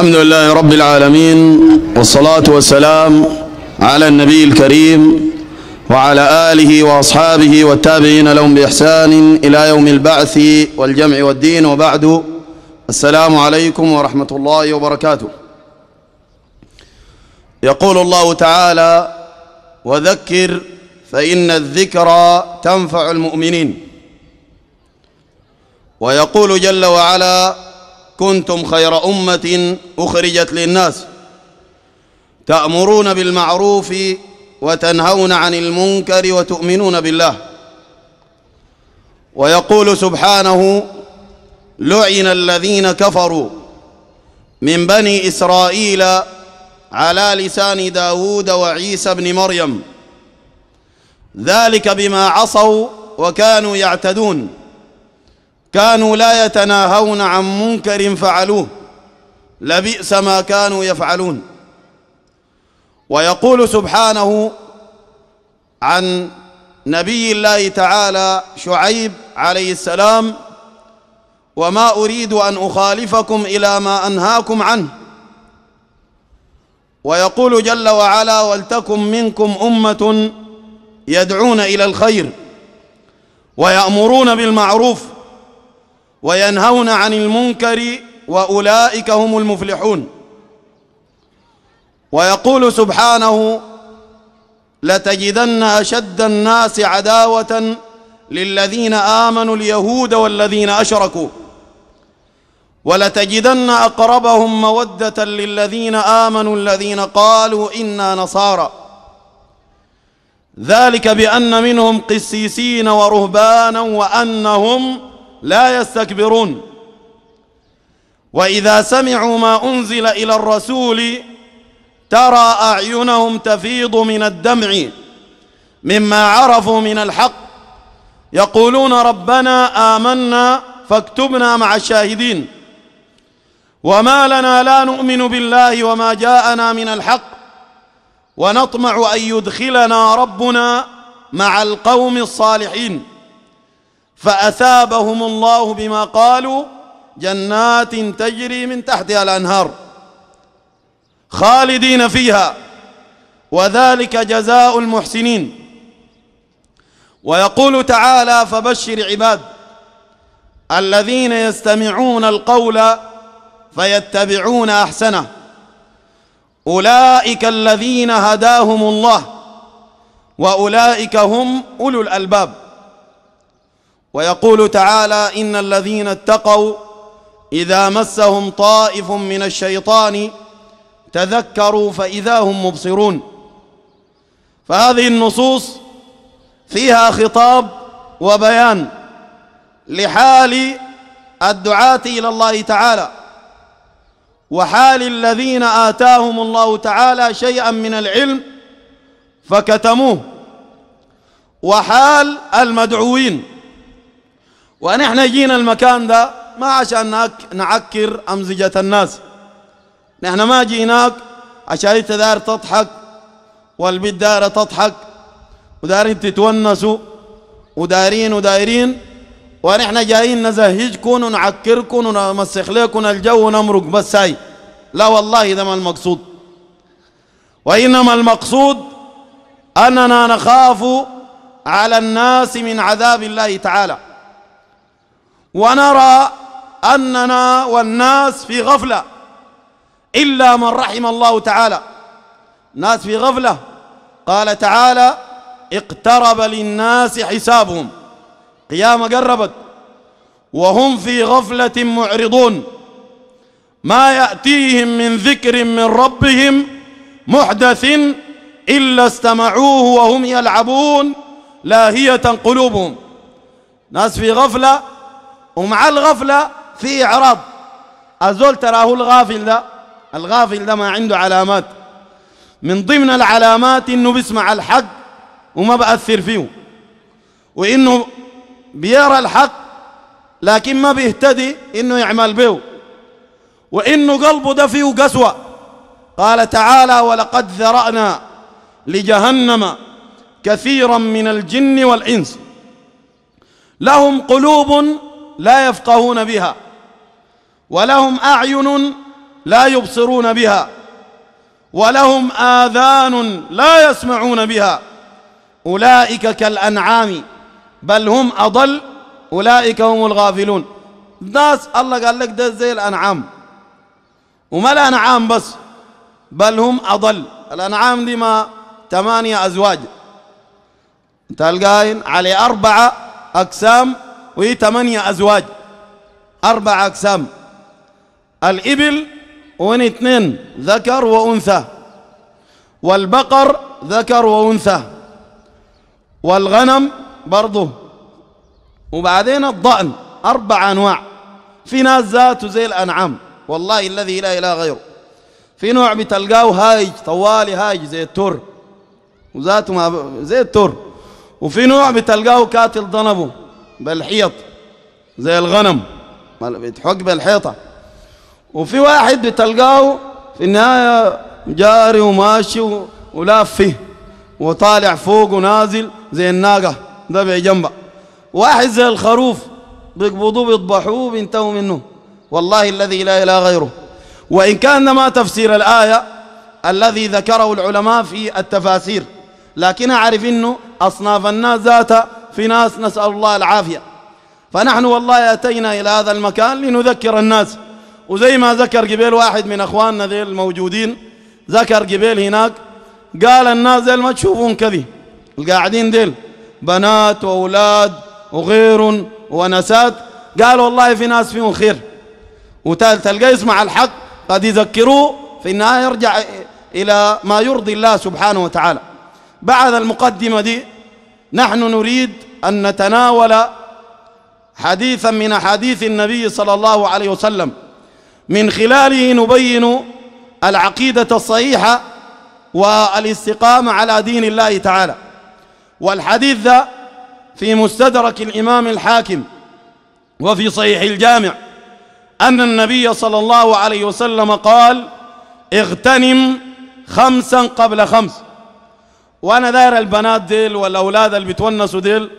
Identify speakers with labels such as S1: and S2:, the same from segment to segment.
S1: الحمد لله رب العالمين والصلاة والسلام على النبي الكريم وعلى آله وأصحابه والتابعين لهم بإحسان إلى يوم البعث والجمع والدين وبعد السلام عليكم ورحمة الله وبركاته يقول الله تعالى وذكر فإن الذكرى تنفع المؤمنين ويقول جل وعلا كنتم خير أمة أخرجت للناس تأمرون بالمعروف وتنهون عن المنكر وتؤمنون بالله ويقول سبحانه لعن الذين كفروا من بني إسرائيل على لسان داود وعيسى بن مريم ذلك بما عصوا وكانوا يعتدون كانوا لا يتناهون عن منكر فعلوه لبئس ما كانوا يفعلون ويقول سبحانه عن نبي الله تعالى شعيب عليه السلام وما أريد أن أخالفكم إلى ما أنهاكم عنه ويقول جل وعلا ولتكن منكم أمة يدعون إلى الخير ويأمرون بالمعروف وينهون عن المنكر وأولئك هم المفلحون ويقول سبحانه لتجدن أشد الناس عداوة للذين آمنوا اليهود والذين أشركوا ولتجدن أقربهم مودة للذين آمنوا الذين قالوا إنا نصارى ذلك بأن منهم قسيسين ورهبانا وأنهم لا يستكبرون وإذا سمعوا ما أنزل إلى الرسول ترى أعينهم تفيض من الدمع مما عرفوا من الحق يقولون ربنا آمنا فاكتبنا مع الشاهدين وما لنا لا نؤمن بالله وما جاءنا من الحق ونطمع أن يدخلنا ربنا مع القوم الصالحين فأثابهم الله بما قالوا جنات تجري من تحتها الأنهار خالدين فيها وذلك جزاء المحسنين ويقول تعالى فبشر عباد الذين يستمعون القول فيتبعون أحسنه أولئك الذين هداهم الله وأولئك هم أولو الألباب ويقول تعالى إن الذين اتقوا إذا مسهم طائف من الشيطان تذكروا فإذا هم مبصرون فهذه النصوص فيها خطاب وبيان لحال الدعاة إلى الله تعالى وحال الذين آتاهم الله تعالى شيئا من العلم فكتموه وحال المدعوين ونحن جينا المكان ده ما عشان نعكر أمزجة الناس نحن ما جيناك عشان انت داير تضحك والبيت دار تضحك ودايرين تتونسوا ودايرين ودايرين ونحن جايين نزهجكم ونعكركم ونمسخ لكم الجو ونمرق بس هاي لا والله ده ما المقصود وإنما المقصود أننا نخاف على الناس من عذاب الله تعالى ونرى أننا والناس في غفلة إلا من رحم الله تعالى ناس في غفلة قال تعالى اقترب للناس حسابهم قيامة قربت وهم في غفلة معرضون ما يأتيهم من ذكر من ربهم محدث إلا استمعوه وهم يلعبون لاهية قلوبهم ناس في غفلة ومع الغفلة في إعراض الزول تراه الغافل ده الغافل ده ما عنده علامات من ضمن العلامات إنه بيسمع الحق وما بأثر فيه وإنه بيرى الحق لكن ما بيهتدي إنه يعمل به وإنه قلبه ده فيه قسوة قال تعالى ولقد ذرأنا لجهنم كثيرا من الجن والإنس لهم قلوب لا يفقهون بها ولهم أعين لا يبصرون بها ولهم آذان لا يسمعون بها أولئك كالأنعام بل هم أضل أولئك هم الغافلون ناس الله قال لك ده زي الأنعام وما الأنعام بس بل هم أضل الأنعام دي ما ثمانية أزواج تلقاين على أربعة أقسام وهي ثمانية أزواج أربع أقسام الإبل وين اثنين ذكر وأنثى والبقر ذكر وأنثى والغنم برضه وبعدين الضأن أربع أنواع في ناس ذاته زي الأنعام والله الذي لا إله غيره في نوع بتلقاه هايج طوالي هايج زي التور وذاته ما زي التور وفي نوع بتلقاه كاتل ضنبه بالحيط زي الغنم بيتحك بالحيطة وفي واحد بتلقاه في النهاية جاري وماشي ولاف فيه وطالع فوق ونازل زي الناقة ده جنبه واحد زي الخروف بيقبضوه بيطبحوه بينتهوا منه والله الذي لا إله غيره وإن كان ما تفسير الآية الذي ذكره العلماء في التفاسير لكن أعرف أنه أصناف الناس ذات في ناس نسأل الله العافية فنحن والله أتينا إلى هذا المكان لنذكر الناس وزي ما ذكر قبيل واحد من أخواننا ذي الموجودين ذكر قبيل هناك قال الناس ذي ما تشوفون كذي القاعدين ذيل بنات وأولاد وغير ونسات قال والله في ناس فيهم خير وتلقى يسمع الحق قد يذكروه في النهاية يرجع إلى ما يرضي الله سبحانه وتعالى بعد المقدمة دي نحن نريد أن نتناول حديثا من أحاديث النبي صلى الله عليه وسلم من خلاله نبين العقيدة الصحيحة والاستقامة على دين الله تعالى والحديث في مستدرك الإمام الحاكم وفي صحيح الجامع أن النبي صلى الله عليه وسلم قال اغتنم خمسا قبل خمس وانا داير البنات ديل والاولاد اللي بتونسوا ديل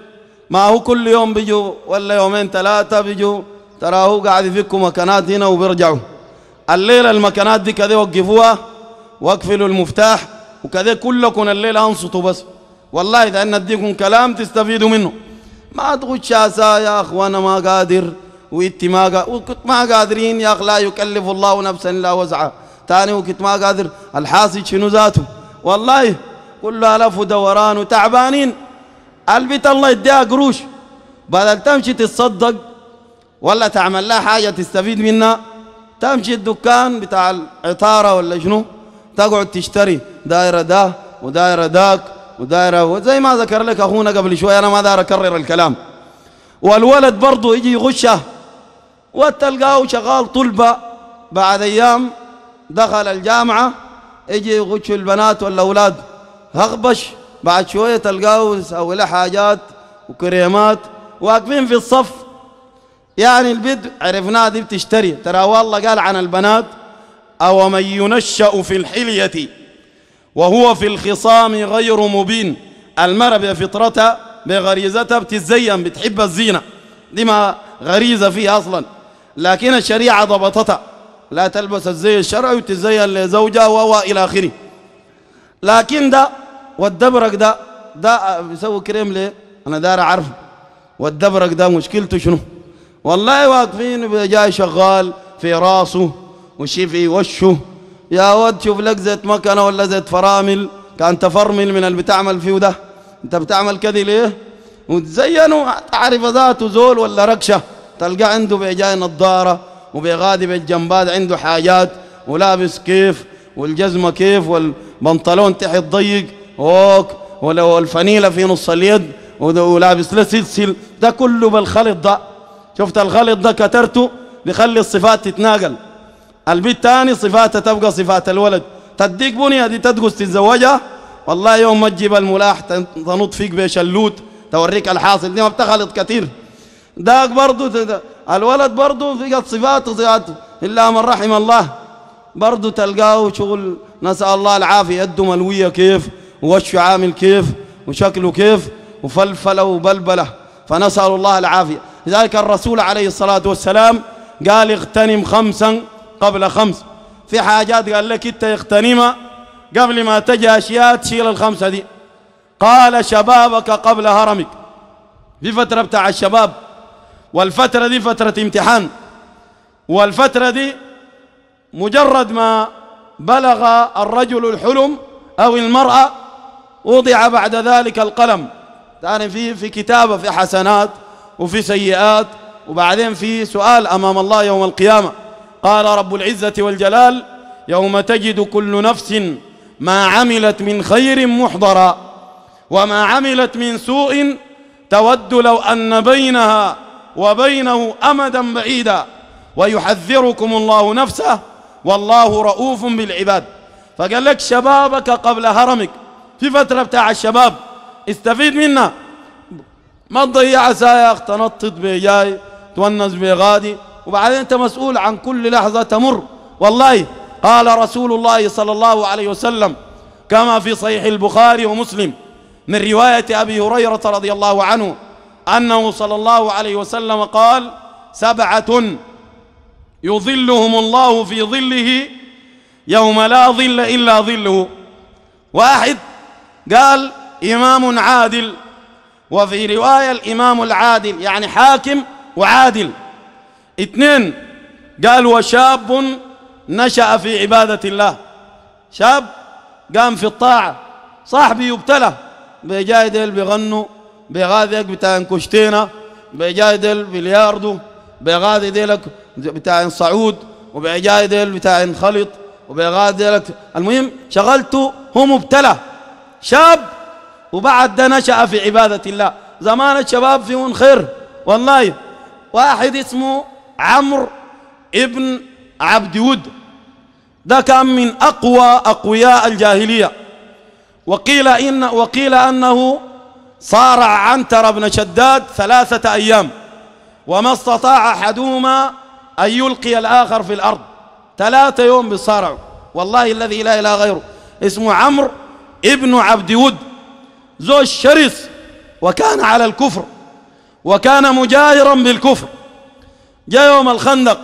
S1: ما هو كل يوم بيجوا ولا يومين ثلاثه بيجوا تراه قاعد يفكوا مكانات هنا وبيرجعوا الليله المكانات دي كذا وقفوها واقفلوا المفتاح وكذا كلكم الليله انصتوا بس والله اذا نديكم كلام تستفيدوا منه ما تغش يا اخوانا ما قادر وانت ما قادر ما قادرين يا اخ لا يكلف الله نفسا الا وزعه ثاني وكنت ما قادر الحاسد شنو ذاته والله كلها لف ودوران وتعبانين البيت الله يديها قروش بدل تمشي تتصدق ولا تعمل لها حاجة تستفيد منها تمشي الدكان بتاع العطارة ولا شنو تقعد تشتري دايرة ده ودايرة داك ودايرة وزي ما ذكر لك أخونا قبل شوية أنا ما دار أكرر الكلام والولد برضه يجي يغشه وتلقاه شغال طلبة بعد أيام دخل الجامعة يجي يغش البنات والأولاد هغبش بعد شوية تلقاه أو له حاجات وكريمات واقفين في الصف يعني البنت عرفناها دي بتشتري ترى والله قال عن البنات أو من ينشأ في الحلية وهو في الخصام غير مبين المرأة بفطرتها بغريزتها بتتزين بتحب الزينة دي ما غريزة فيها أصلا لكن الشريعة ضبطتها لا تلبس الزي الشرعي وتتزين لزوجها وإلى آخره لكن ده والدبرق ده ده بيسوي كريم ليه انا داري اعرفه والدبرق ده مشكلته شنو والله واقفين جاي شغال في راسه وشي في وشه يا ود شوف لك زيت مكنه ولا زيت فرامل كان تفرمل من اللي بتعمل فيه ده انت بتعمل كده ليه وتزينه تعرف ذاته زول ولا ركشه تلقى عنده بيجاي نظاره وبيغادي بالجنبات عنده حاجات ولابس كيف والجزمه كيف والبنطلون تحت ضيق اوك ولو الفنيلة في نص اليد ولابس له سلسل ده كله بالخلط ده شفت الخلط ده كترته بيخلي الصفات تتناقل البيت تاني صفاتها تبقى صفات الولد تديك بنية دي تدقس تتزوجها والله يوم ما تجيب الملاح تنط فيك بشلوت توريك الحاصل دي ما بتخلط كثير داك برضو الولد برضو فيقت صفاته صفاته إلا من رحم الله برضو تلقاه شغل نسأل الله العافية يده ملوية كيف ووشه عامل كيف وشكله كيف وفلفله وبلبله فنسأل الله العافية لذلك الرسول عليه الصلاة والسلام قال اغتنم خمسا قبل خمس في حاجات قال لك انت اغتنمها قبل ما تجي أشياء تشيل الخمسة دي قال شبابك قبل هرمك في فترة بتاع الشباب والفترة دي فترة امتحان والفترة دي مجرد ما بلغ الرجل الحلم أو المرأة وضع بعد ذلك القلم ثاني في في كتابه في حسنات وفي سيئات وبعدين في سؤال امام الله يوم القيامه قال رب العزه والجلال يوم تجد كل نفس ما عملت من خير محضرا وما عملت من سوء تود لو ان بينها وبينه امدا بعيدا ويحذركم الله نفسه والله رؤوف بالعباد فقال لك شبابك قبل هرمك في فترة بتاع الشباب استفيد منها ما تضيع سايق تنطط بجاي تونس بغادي وبعدين أنت مسؤول عن كل لحظة تمر والله قال رسول الله صلى الله عليه وسلم كما في صحيح البخاري ومسلم من رواية أبي هريرة رضي الله عنه أنه صلى الله عليه وسلم قال سبعة يظلهم الله في ظله يوم لا ظل إلا ظله واحد قال إمام عادل وفي رواية الإمام العادل يعني حاكم وعادل اثنين قال وشاب نشأ في عبادة الله شاب قام في الطاعة صاحبي يبتلى بيجاي ديل بيغنوا بيغاذيك بتاع كشتينة بيجاي ديل بلياردو بيغاذي ديلك بتاع صعود وبيجاي ديل بتاع خلط وبيغاذي ديلك المهم شغلته هو مبتلى شاب وبعد ده نشأ في عبادة الله زمان الشباب فيهم خير والله واحد اسمه عمرو ابن عبد ود ده كان من أقوى أقوياء الجاهلية وقيل, إن وقيل أنه صارع عنتر بن شداد ثلاثة أيام وما استطاع أحدهما أن يلقي الآخر في الأرض ثلاثة يوم بيصارعوا والله الذي لا إله غيره اسمه عمرو ابن عبد ود زوج شرس وكان على الكفر وكان مجاهرا بالكفر جاء يوم الخندق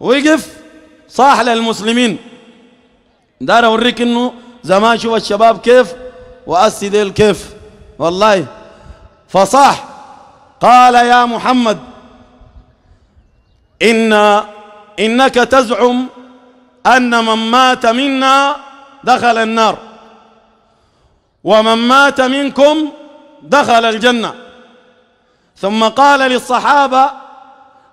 S1: وقف صاح للمسلمين دار اوريك انه زمان شوف الشباب كيف واسد كيف والله فصاح قال يا محمد إن إنك تزعم أن من مات منا دخل النار ومن مات منكم دخل الجنة ثم قال للصحابة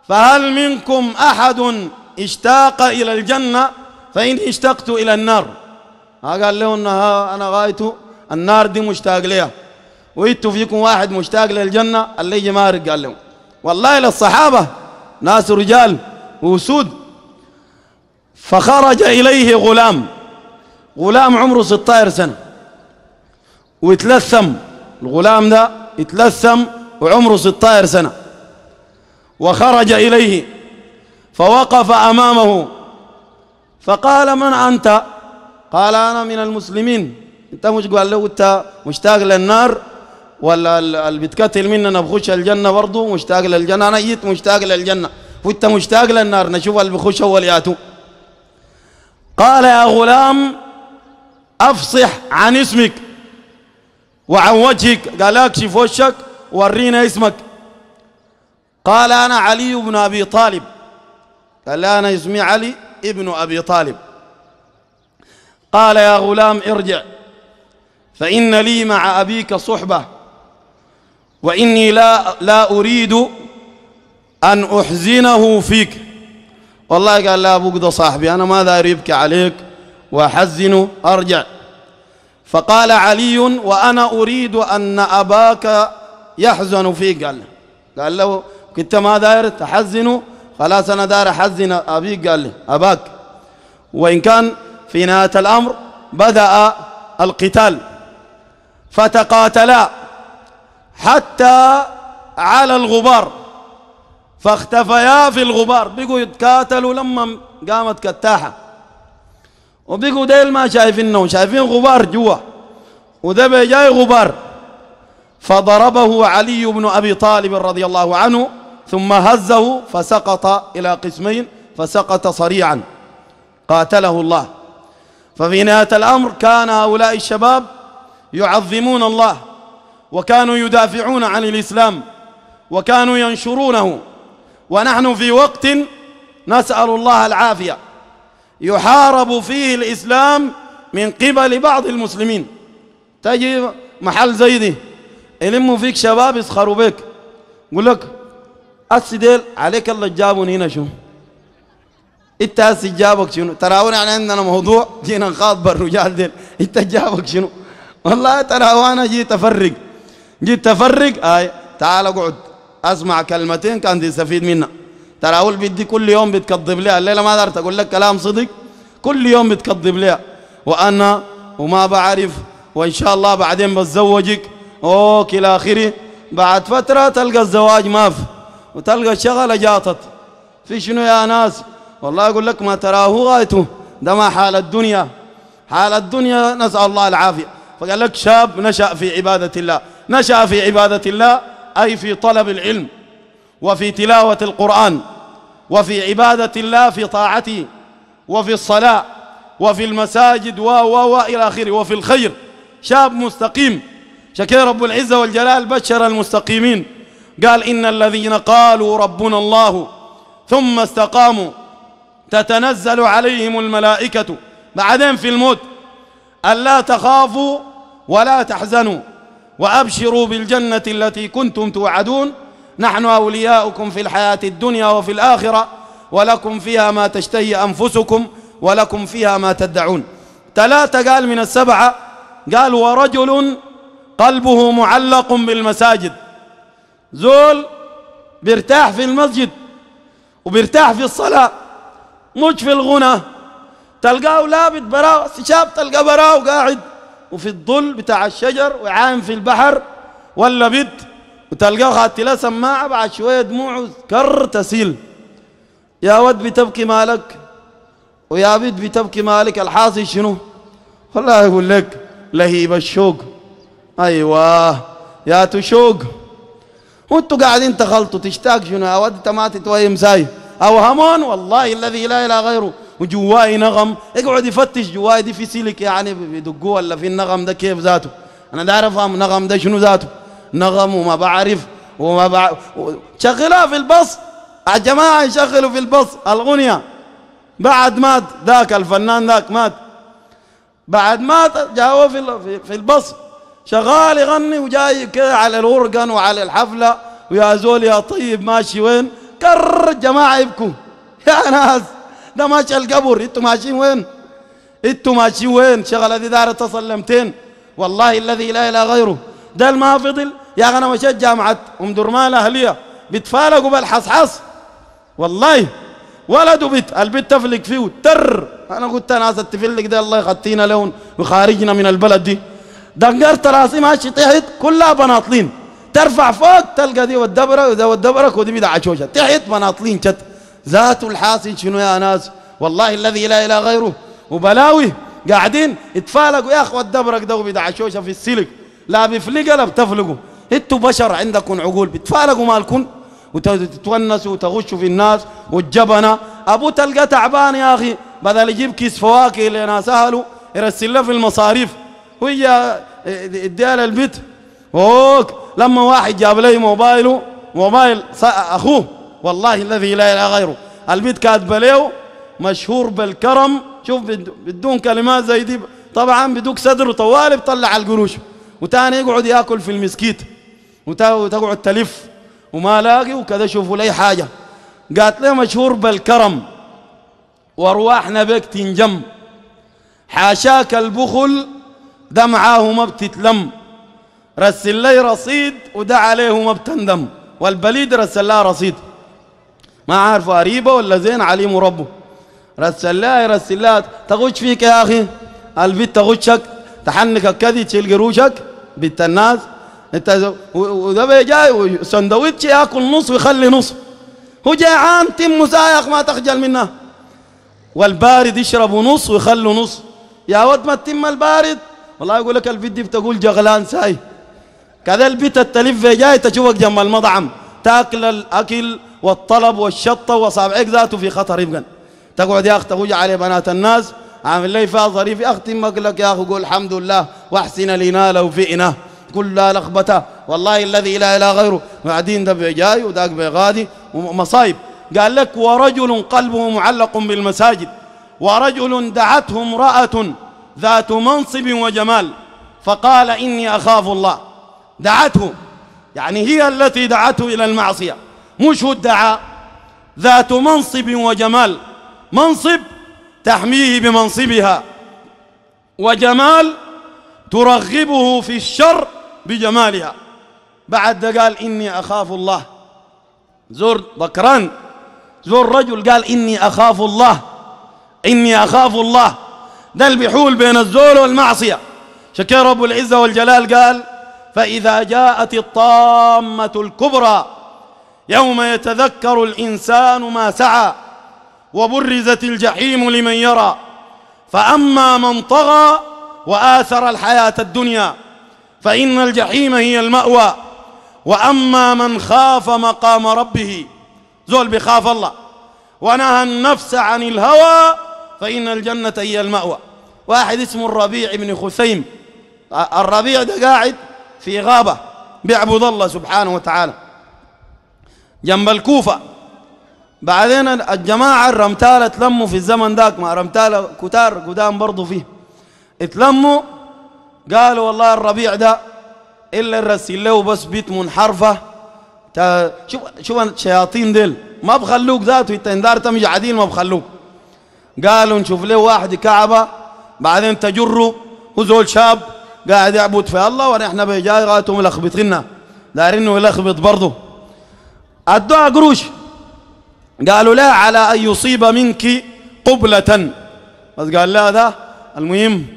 S1: فهل منكم أحد اشتاق إلى الجنة فإن اشتقت إلى النار قال له أنها أنا غايته النار دي مشتاق ليها وإنتوا فيكم واحد مشتاق للجنة اللي يجي مارق قال لهم والله للصحابة ناس رجال وسود فخرج إليه غلام غلام عمره 16 سنة واتلثم الغلام ده اتلثم وعمره 16 سنة وخرج إليه فوقف أمامه فقال من أنت قال أنا من المسلمين أنت مش قال له أنت مشتاق للنار ولا اللي بتقتل مننا بخش الجنة برضه مشتاق للجنة أنا جيت مشتاق للجنة وأنت مشتاق للنار نشوف اللي بخش أول ياتو قال يا غلام أفصح عن اسمك وعن وجهك قال اكشف وشك ورينا اسمك قال انا علي بن ابي طالب قال انا اسمي علي ابن ابي طالب قال يا غلام ارجع فان لي مع ابيك صحبه واني لا لا اريد ان احزنه فيك والله قال لا ابوك ده صاحبي انا ما داير يبكي عليك واحزنه ارجع فقال علي وأنا أريد أن أباك يحزن في قال قال له كنت ما داير تحزنه خلاص أنا داير أحزن أبيك قال لي أباك وإن كان في نهاية الأمر بدأ القتال فتقاتلا حتى على الغبار فاختفيا في الغبار بقوا يتكاتلوا لما قامت كتاحه وبقوا ديل ما شايفينه شايفين غبار جوا وده جاي غبار فضربه علي بن أبي طالب رضي الله عنه ثم هزه فسقط إلى قسمين فسقط صريعا قاتله الله ففي نهاية الأمر كان هؤلاء الشباب يعظمون الله وكانوا يدافعون عن الإسلام وكانوا ينشرونه ونحن في وقت نسأل الله العافية يحارب فيه الإسلام من قبل بعض المسلمين تجي محل زي دي يلموا فيك شباب يسخروا بك يقول لك السديل ديل عليك الله جابوني هنا شو انت هسه جابك شنو تراونا يعني عندنا موضوع جينا نخاطب الرجال ديل انت جابك شنو والله ترى وانا جيت افرق جيت افرق اي تعال اقعد اسمع كلمتين كان تستفيد منها ترى اول بدي كل يوم بتكذب لها الليله ما قدرت اقول لك كلام صدق كل يوم بتكذب لها وانا وما بعرف وان شاء الله بعدين بتزوجك اوك الى اخره بعد فتره تلقى الزواج ما في وتلقى الشغله جاطت في شنو يا ناس والله اقول لك ما تراه غايته ده ما حال الدنيا حال الدنيا نسال الله العافيه فقال لك شاب نشا في عباده الله نشا في عباده الله اي في طلب العلم وفي تلاوة القرآن وفي عبادة الله في طاعته وفي الصلاة وفي المساجد و و و إلى آخره وفي الخير شاب مستقيم شكر رب العزة والجلال بشر المستقيمين قال إن الذين قالوا ربنا الله ثم استقاموا تتنزل عليهم الملائكة بعدين في الموت ألا تخافوا ولا تحزنوا وأبشروا بالجنة التي كنتم توعدون نحن أولياؤكم في الحياة الدنيا وفي الآخرة ولكم فيها ما تشتهي أنفسكم ولكم فيها ما تدعون ثلاثة قال من السبعة قال ورجل قلبه معلق بالمساجد زول بيرتاح في المسجد وبيرتاح في الصلاة مش في الغنى تلقاه لابد براو شاب تلقى براو قاعد وفي الظل بتاع الشجر وعام في البحر ولا بيت وتلقاه خدت له سماعه بعد شويه دموعه كر تسيل يا ود بتبكي مالك ويا بنت بتبكي مالك الحاصل شنو والله يقول لك لهيب الشوق ايوه يا تشوق وانتوا قاعدين تخلطوا تشتاق شنو يا ود انت ما تتوهم زي اوهمون والله الذي لا اله غيره وجواي نغم اقعد يفتش جواي دي في سيلك يعني بيدقوه ولا في النغم ده كيف ذاته انا داير افهم نغم ده شنو ذاته نغم وما بعرف وما بع... شغلها في البص يا جماعة يشغلوا في البص الغنية بعد مات ذاك الفنان ذاك مات بعد مات جاوه في في البص شغال يغني وجاي كده على الورقن وعلى الحفلة ويا زول يا طيب ماشي وين كر جماعة يبكوا يا ناس ده ماشي القبر انتوا ماشيين وين انتوا ماشيين وين شغلة دي دارت تصلمتين والله الذي لا إله غيره ده ما فضل يا اخي انا مشيت جامعه ام درمان أهلية بيتفالقوا بالحصحص والله ولد وبت البت تفلق فيه تر انا قلت ناس تفلق ده الله يغطينا لون وخارجنا من البلد دي دنقرت راسي ماشي تحت كلها بناطلين ترفع فوق تلقى دي والدبره وده والدبرة ودي بدع شوشة تحت بناطلين شت ذات الحاسن شنو يا ناس والله الذي لا اله غيره وبلاوي قاعدين يتفالقوا يا اخوة الدبرك ده وبدع شوشة في السلك لا بيفلقوا لا بتفلقوا انتوا بشر عندكم عقول بتفارقوا مالكم وتتونسوا وتغشوا في الناس والجبنة أبو تلقى تعبان يا أخي بدل يجيب كيس فواكه اللي أنا أهله يرسل له في المصاريف وهي اديها للبيت أوك لما واحد جاب لي موبايله موبايل أخوه والله الذي لا إله غيره البيت كاتبه له مشهور بالكرم شوف بدون كلمات زي دي طبعا بدوك صدره طوالي بطلع القروش وتاني يقعد ياكل في المسكيت وتقعد تلف وما لاقي وكذا شوفوا لي حاجه قالت له مشهور بالكرم وارواحنا بك تنجم حاشاك البخل ده معاه ما بتتلم رسل لي رصيد وده عليه ما بتندم والبليد رسل لها رصيد ما عارف قريبه ولا زين عليم ربه رسل لها رسل لها تغش فيك يا اخي البيت تغشك تحنكك كذي تشيل قروشك بنت الناس انت وده جاي سندوتش ياكل نص ويخلي نص هو جيعان تم مسايق ما تخجل منه والبارد يشربوا نص ويخلوا نص يا ود ما تتم البارد والله يقول لك دي بتقول جغلان ساي كذا البيت التلف جاي تشوفك جنب المطعم تاكل الاكل والطلب والشطه وصابعك ذاته في خطر يبقى تقعد يا اخ تهوج على بنات الناس عامل لي فيها ظريف اختم لك يا اخو قول الحمد لله واحسن لنا لو فئنا كل لخبطه والله الذي لا اله غيره قاعدين ده بجاي وذاك بغادي ومصايب قال لك ورجل قلبه معلق بالمساجد ورجل دعته امراه ذات منصب وجمال فقال اني اخاف الله دعته يعني هي التي دعته الى المعصيه مش هو الدعاء ذات منصب وجمال منصب تحميه بمنصبها وجمال ترغبه في الشر بجمالها بعد ده قال إني أخاف الله زور بكران زور رجل قال إني أخاف الله إني أخاف الله ده اللي بيحول بين الزول والمعصية شكر رب العزة والجلال قال فإذا جاءت الطامة الكبرى يوم يتذكر الإنسان ما سعى وبرزت الجحيم لمن يرى فأما من طغى وآثر الحياة الدنيا فإن الجحيم هي المأوى وأما من خاف مقام ربه زول بخاف الله ونهى النفس عن الهوى فإن الجنة هي المأوى واحد اسمه الربيع بن خثيم الربيع ده قاعد في غابة بيعبد الله سبحانه وتعالى جنب الكوفة بعدين الجماعة الرمتالة تلموا في الزمن ذاك ما رمتالة كتار قدام برضو فيه اتلموا قالوا والله الربيع ده إلا الرسيل له بس بيت منحرفة شوف شوف الشياطين ديل ما بخلوك ذاته انت اندار تمشي عديل ما بخلوك قالوا نشوف له واحد كعبة بعدين تجره وزول شاب قاعد يعبد في الله ونحن بجاي غايته ملخبطينا دارين انه يلخبط برضه ادوها قروش قالوا لا على أن يصيب منك قبلة بس قال لا ذا المهم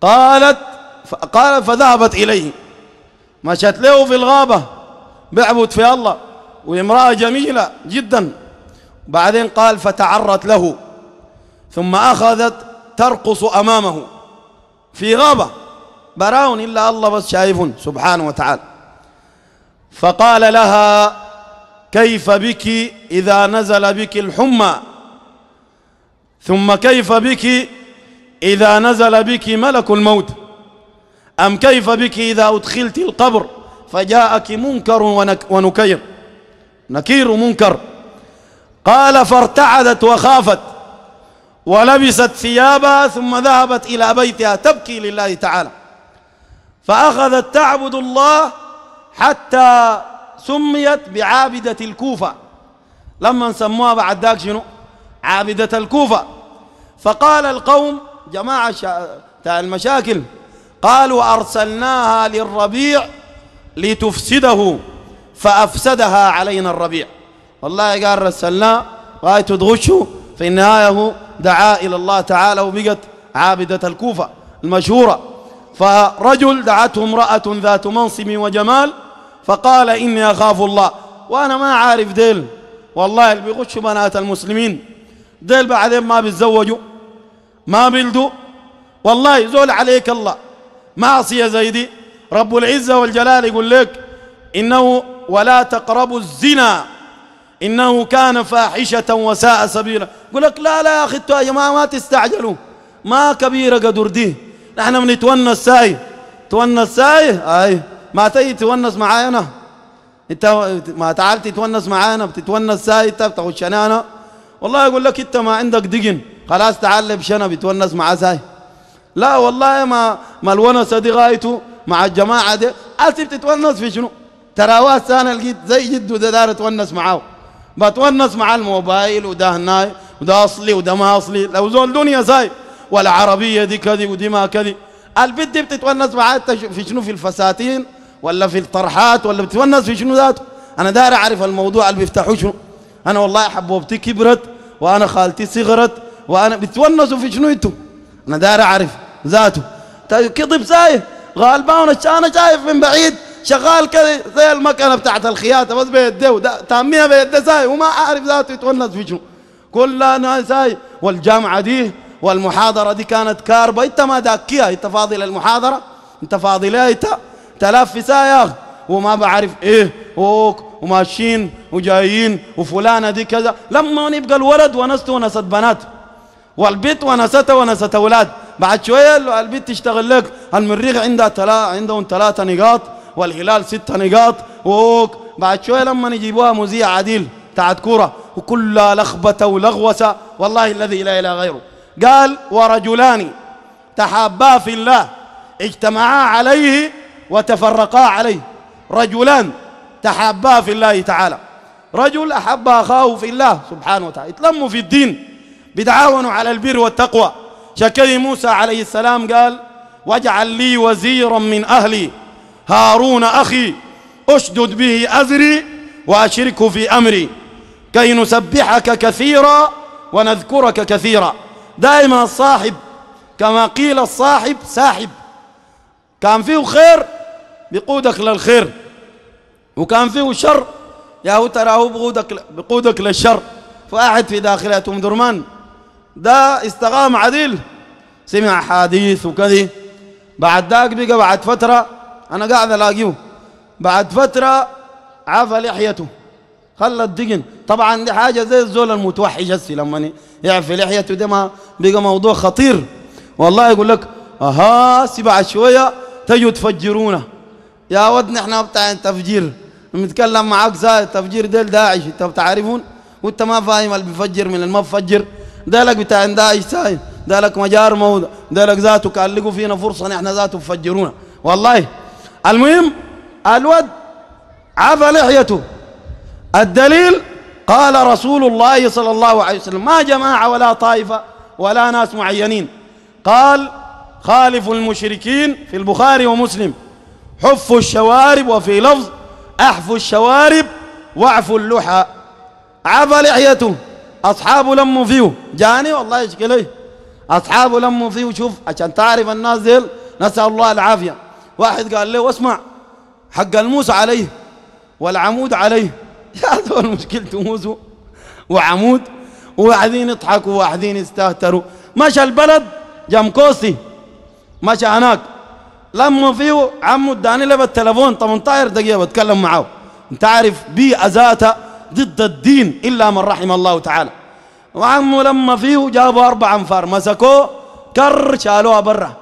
S1: قالت قال فذهبت إليه مشت له في الغابة بعبد في الله وامرأة جميلة جدا بعدين قال فتعرت له ثم أخذت ترقص أمامه في غابة براون إلا الله بس شايفون سبحانه وتعالى فقال لها كيف بك إذا نزل بك الحمى ثم كيف بك إذا نزل بك ملك الموت أم كيف بك إذا أدخلت القبر فجاءك منكر ونكير نكير منكر قال فارتعدت وخافت ولبست ثيابها ثم ذهبت إلى بيتها تبكي لله تعالى فأخذت تعبد الله حتى سميت بعابدة الكوفة لما سموها بعد ذاك شنو عابدة الكوفة فقال القوم جماعة تاع المشاكل قالوا أرسلناها للربيع لتفسده فأفسدها علينا الربيع والله قال رسلنا غاية تغشه في النهاية دعا إلى الله تعالى وبقت عابدة الكوفة المشهورة فرجل دعته امرأة ذات منصب وجمال فقال إني أخاف الله وأنا ما عارف ديل والله اللي بيغشوا بنات المسلمين ديل بعدين ما بيتزوجوا ما بيلدوا والله زول عليك الله معصية زي دي رب العزة والجلال يقول لك إنه ولا تقربوا الزنا إنه كان فاحشة وساء سبيلا يقول لك لا لا يا أخي يا جماعة ما تستعجلوا ما كبيرة قدر دي نحن بنتونس ساي تونس ساي أي ما تيجي تونس معايا انا انت ما تعال تتونس معايا انا بتتونس ساي انت بتخش انا والله يقول لك انت ما عندك دقن خلاص تعال بشنا بتونس معاه ساي لا والله ما ما الونسه دي غايته مع الجماعه دي انت بتتونس في شنو تراوات انا لقيت زي جده ده دار اتونس معاه بتونس مع الموبايل وده هناي وده اصلي وده ما اصلي لو زول دنيا ساي والعربيه دي كذي ودي ما كذي البت دي بتتونس معاه في شنو في الفساتين ولا في الطرحات ولا بتونس في شنو ذاته انا داير اعرف الموضوع اللي بيفتحوه شنو انا والله حبوبتي كبرت وانا خالتي صغرت وانا بتونسوا في شنو انتوا انا داير اعرف ذاته طيب كذب سايه غالبان انا شايف من بعيد شغال كذا زي المكنه بتاعت الخياطه بس بيديه تاميها بيده ساي وما عارف ذاته يتونس في شنو كل انا ساي والجامعه دي والمحاضره دي كانت كاربه انت ما داكيها انت فاضي للمحاضره انت فاضي لها انت تلاف في سايق وما بعرف ايه اوك وماشيين وجايين وفلانه دي كذا لما يبقى الولد ونسته ونست بنات والبيت ونستها ونست اولاد بعد شويه البيت تشتغل لك المريخ عندها تلا عندهم ثلاثه نقاط والهلال ستة نقاط ووك بعد شوية لما يجيبوها مذيع عديل تاعت كوره وكلها لخبة ولغوسة والله الذي لا إله غيره قال ورجلان تحابا في الله اجتمعا عليه وتفرقا عليه رجلان تحابا في الله تعالى رجل أحب أخاه في الله سبحانه وتعالى اتلموا في الدين بتعاونوا على البر والتقوى شكي موسى عليه السلام قال واجعل لي وزيرا من أهلي هارون أخي أشدد به أزري وأشركه في أمري كي نسبحك كثيرا ونذكرك كثيرا دائما الصاحب كما قيل الصاحب ساحب كان فيه خير بقودك للخير وكان فيه شر يا هو تراه بقودك بقودك للشر فقعد في داخلها درمان ده استقام عديل سمع حديث وكذي بعد ذاك بقى بعد فترة أنا قاعد ألاقيه بعد فترة عفى لحيته خلى الدقن طبعا دي حاجة زي الزول المتوحش هسي لما يعفي لحيته ده ما بقى موضوع خطير والله يقول لك أها سي بعد شوية تجوا تفجرونا يا ود نحن بتاع التفجير بنتكلم معاك زائد تفجير ديل داعش انت بتعرفون وانت ما فاهم اللي بيفجر من اللي ما بفجر ديلك بتاع داعش ساي ديلك مجار موضع ديلك ذاته كان لقوا فينا فرصه نحن ذاته بفجرونا والله المهم الود عفى لحيته الدليل قال رسول الله صلى الله عليه وسلم ما جماعه ولا طائفه ولا ناس معينين قال خالف المشركين في البخاري ومسلم حفوا الشوارب وفي لفظ أحفوا الشوارب واعفوا اللحى عفى لحيته أصحابه لموا فيه جاني والله يشكلي أصحابه لموا فيه شوف عشان تعرف الناس ديل نسأل الله العافية واحد قال له اسمع حق الموس عليه والعمود عليه يا دول مشكلته موسو وعمود وقاعدين يضحكوا وقاعدين يستهتروا مشى البلد كوسي مشى هناك لما فيه عمو اداني لي بالتليفون 18 دقيقه بتكلم معاه انت عارف بيئه أزاته ضد الدين الا من رحم الله تعالى وعمو لما فيه جابوا اربع انفار مسكوه كر شالوها برا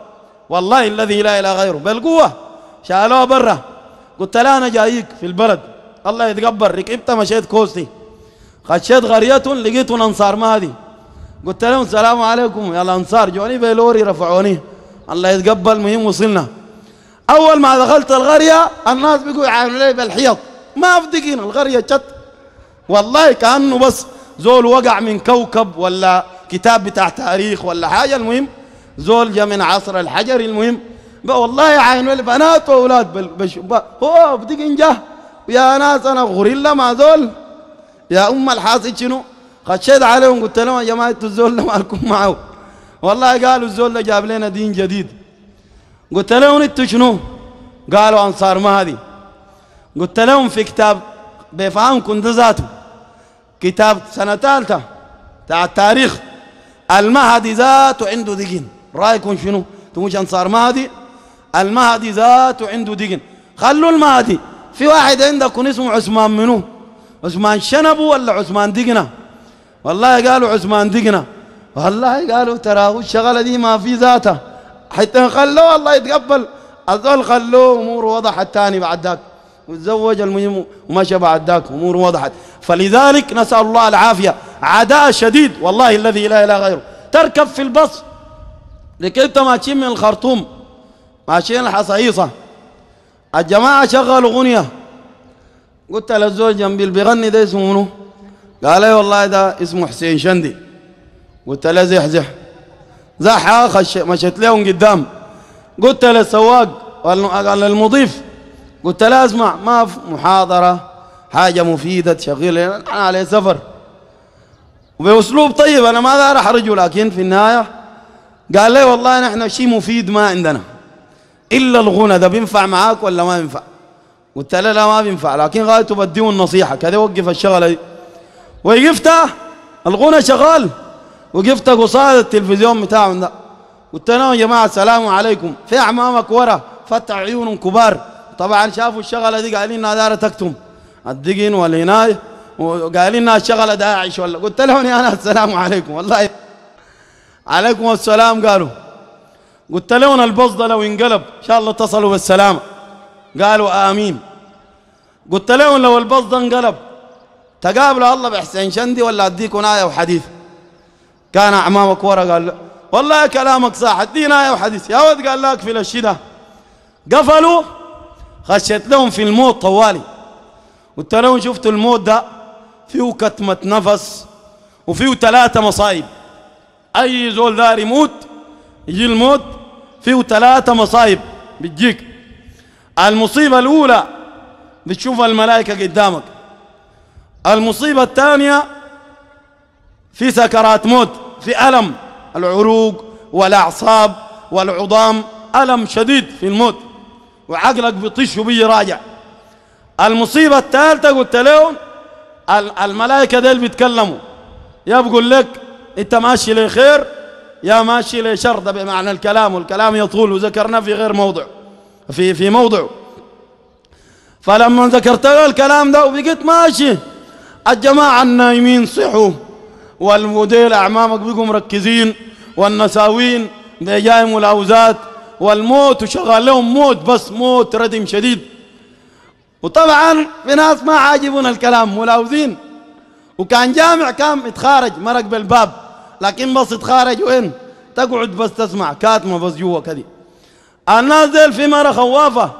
S1: والله الذي لا اله غيره بالقوه شالوها برا قلت لا انا جايك في البلد الله يتقبل ركبت مشيت كوستي خشيت غريه لقيت انصار ما هذه قلت لهم السلام عليكم يا الانصار جوني بلوري رفعوني الله يتقبل مهم وصلنا أول ما دخلت القرية الناس بيقولوا يعاملوا بالحيط بالحيض ما أفدقين القرية جت والله كأنه بس زول وقع من كوكب ولا كتاب بتاع تاريخ ولا حاجة المهم زول جا من عصر الحجر المهم بقى والله عاينوا البنات وأولاد بالشباك هو أفدقين جه يا ناس أنا غوريلا مع زول يا أم الحاسد شنو خشيت عليهم قلت لهم يا جماعة الزول ده مالكم معه والله قالوا الزول ده جاب لنا دين جديد قلت لهم انتوا شنو قالوا انصار مهدي قلت لهم في كتاب بيفهم كنت ذاته كتاب سنة ثالثة تاع التاريخ المهدي ذاته عنده دقن رأيكم شنو مش انصار مهدي المهدي ذاته عنده دقن خلوا المهدي في واحد عندكم اسمه عثمان منو عثمان شنبو ولا عثمان دقنة والله قالوا عثمان دقنة والله قالوا تراه الشغلة دي ما في ذاته حتى خلوه الله يتقبل الزول خلوه امور وضحت ثاني بعد ذاك وتزوج المهم ومشى بعد ذاك امور وضحت فلذلك نسال الله العافيه عداء شديد والله الذي لا اله غيره تركب في البص لكي انت ماشيين من الخرطوم ماشيين الحصيصه الجماعه شغلوا اغنيه قلت للزوج جنبي اللي بيغني ده اسمه منو؟ قال لي والله ده اسمه حسين شندي قلت له زحزح زحى خش مشيت لهم قدام قلت للسواق قال للمضيف قلت له اسمع ما في محاضرة حاجة مفيدة تشغيل أنا علي سفر وبأسلوب طيب أنا ما دار أحرجه لكن في النهاية قال لي والله نحن شيء مفيد ما عندنا إلا الغنى ده بينفع معاك ولا ما بينفع قلت له لا ما بينفع لكن غايته بديه النصيحة كذا وقف الشغلة دي وقفت الغنى شغال وقفت قصاد التلفزيون بتاعهم ده قلت لهم يا جماعه السلام عليكم في اعمامك ورا فتح عيونهم كبار طبعا شافوا الشغله دي قالوا انها دار تكتم الدقن والهنايه وقالوا انها الشغله داعش ولا قلت لهم يا انا السلام عليكم والله عليكم السلام قالوا قلت لهم البص ده لو انقلب ان شاء الله اتصلوا بالسلامه قالوا امين قلت لهم لو البص ده انقلب تقابلوا الله بحسين شندي ولا اديكم ايه وحديث كان أعمامك ورا قال له والله كلامك صح الدين آية وحديث يا ود قال لك في الشدة قفلوا خشيت لهم في الموت طوالي قلت لهم شفتوا الموت ده فيه كتمة نفس وفيه ثلاثة مصايب أي زول دار يموت يجي الموت فيه ثلاثة مصايب بتجيك المصيبة الأولى بتشوف الملائكة قدامك المصيبة الثانية في سكرات موت في ألم العروق والأعصاب والعظام ألم شديد في الموت وعقلك بيطش وبيجي راجع المصيبة الثالثة قلت لهم الملائكة ديل بيتكلموا يا بقول لك انت ماشي لخير يا ماشي لشر ده بمعنى الكلام والكلام يطول وذكرناه في غير موضع في في موضع فلما ذكرت له الكلام ده وبقيت ماشي الجماعة النايمين صحوا والموديل أعمامك بيقوا مركزين والنساوين جاي الأوزات والموت وشغال لهم موت بس موت ردم شديد وطبعا في ناس ما عاجبون الكلام ملاوزين وكان جامع كان يتخارج مرق بالباب لكن بس يتخارج وين تقعد بس تسمع كاتمه بس جوا كذي الناس ديل في مره خوافه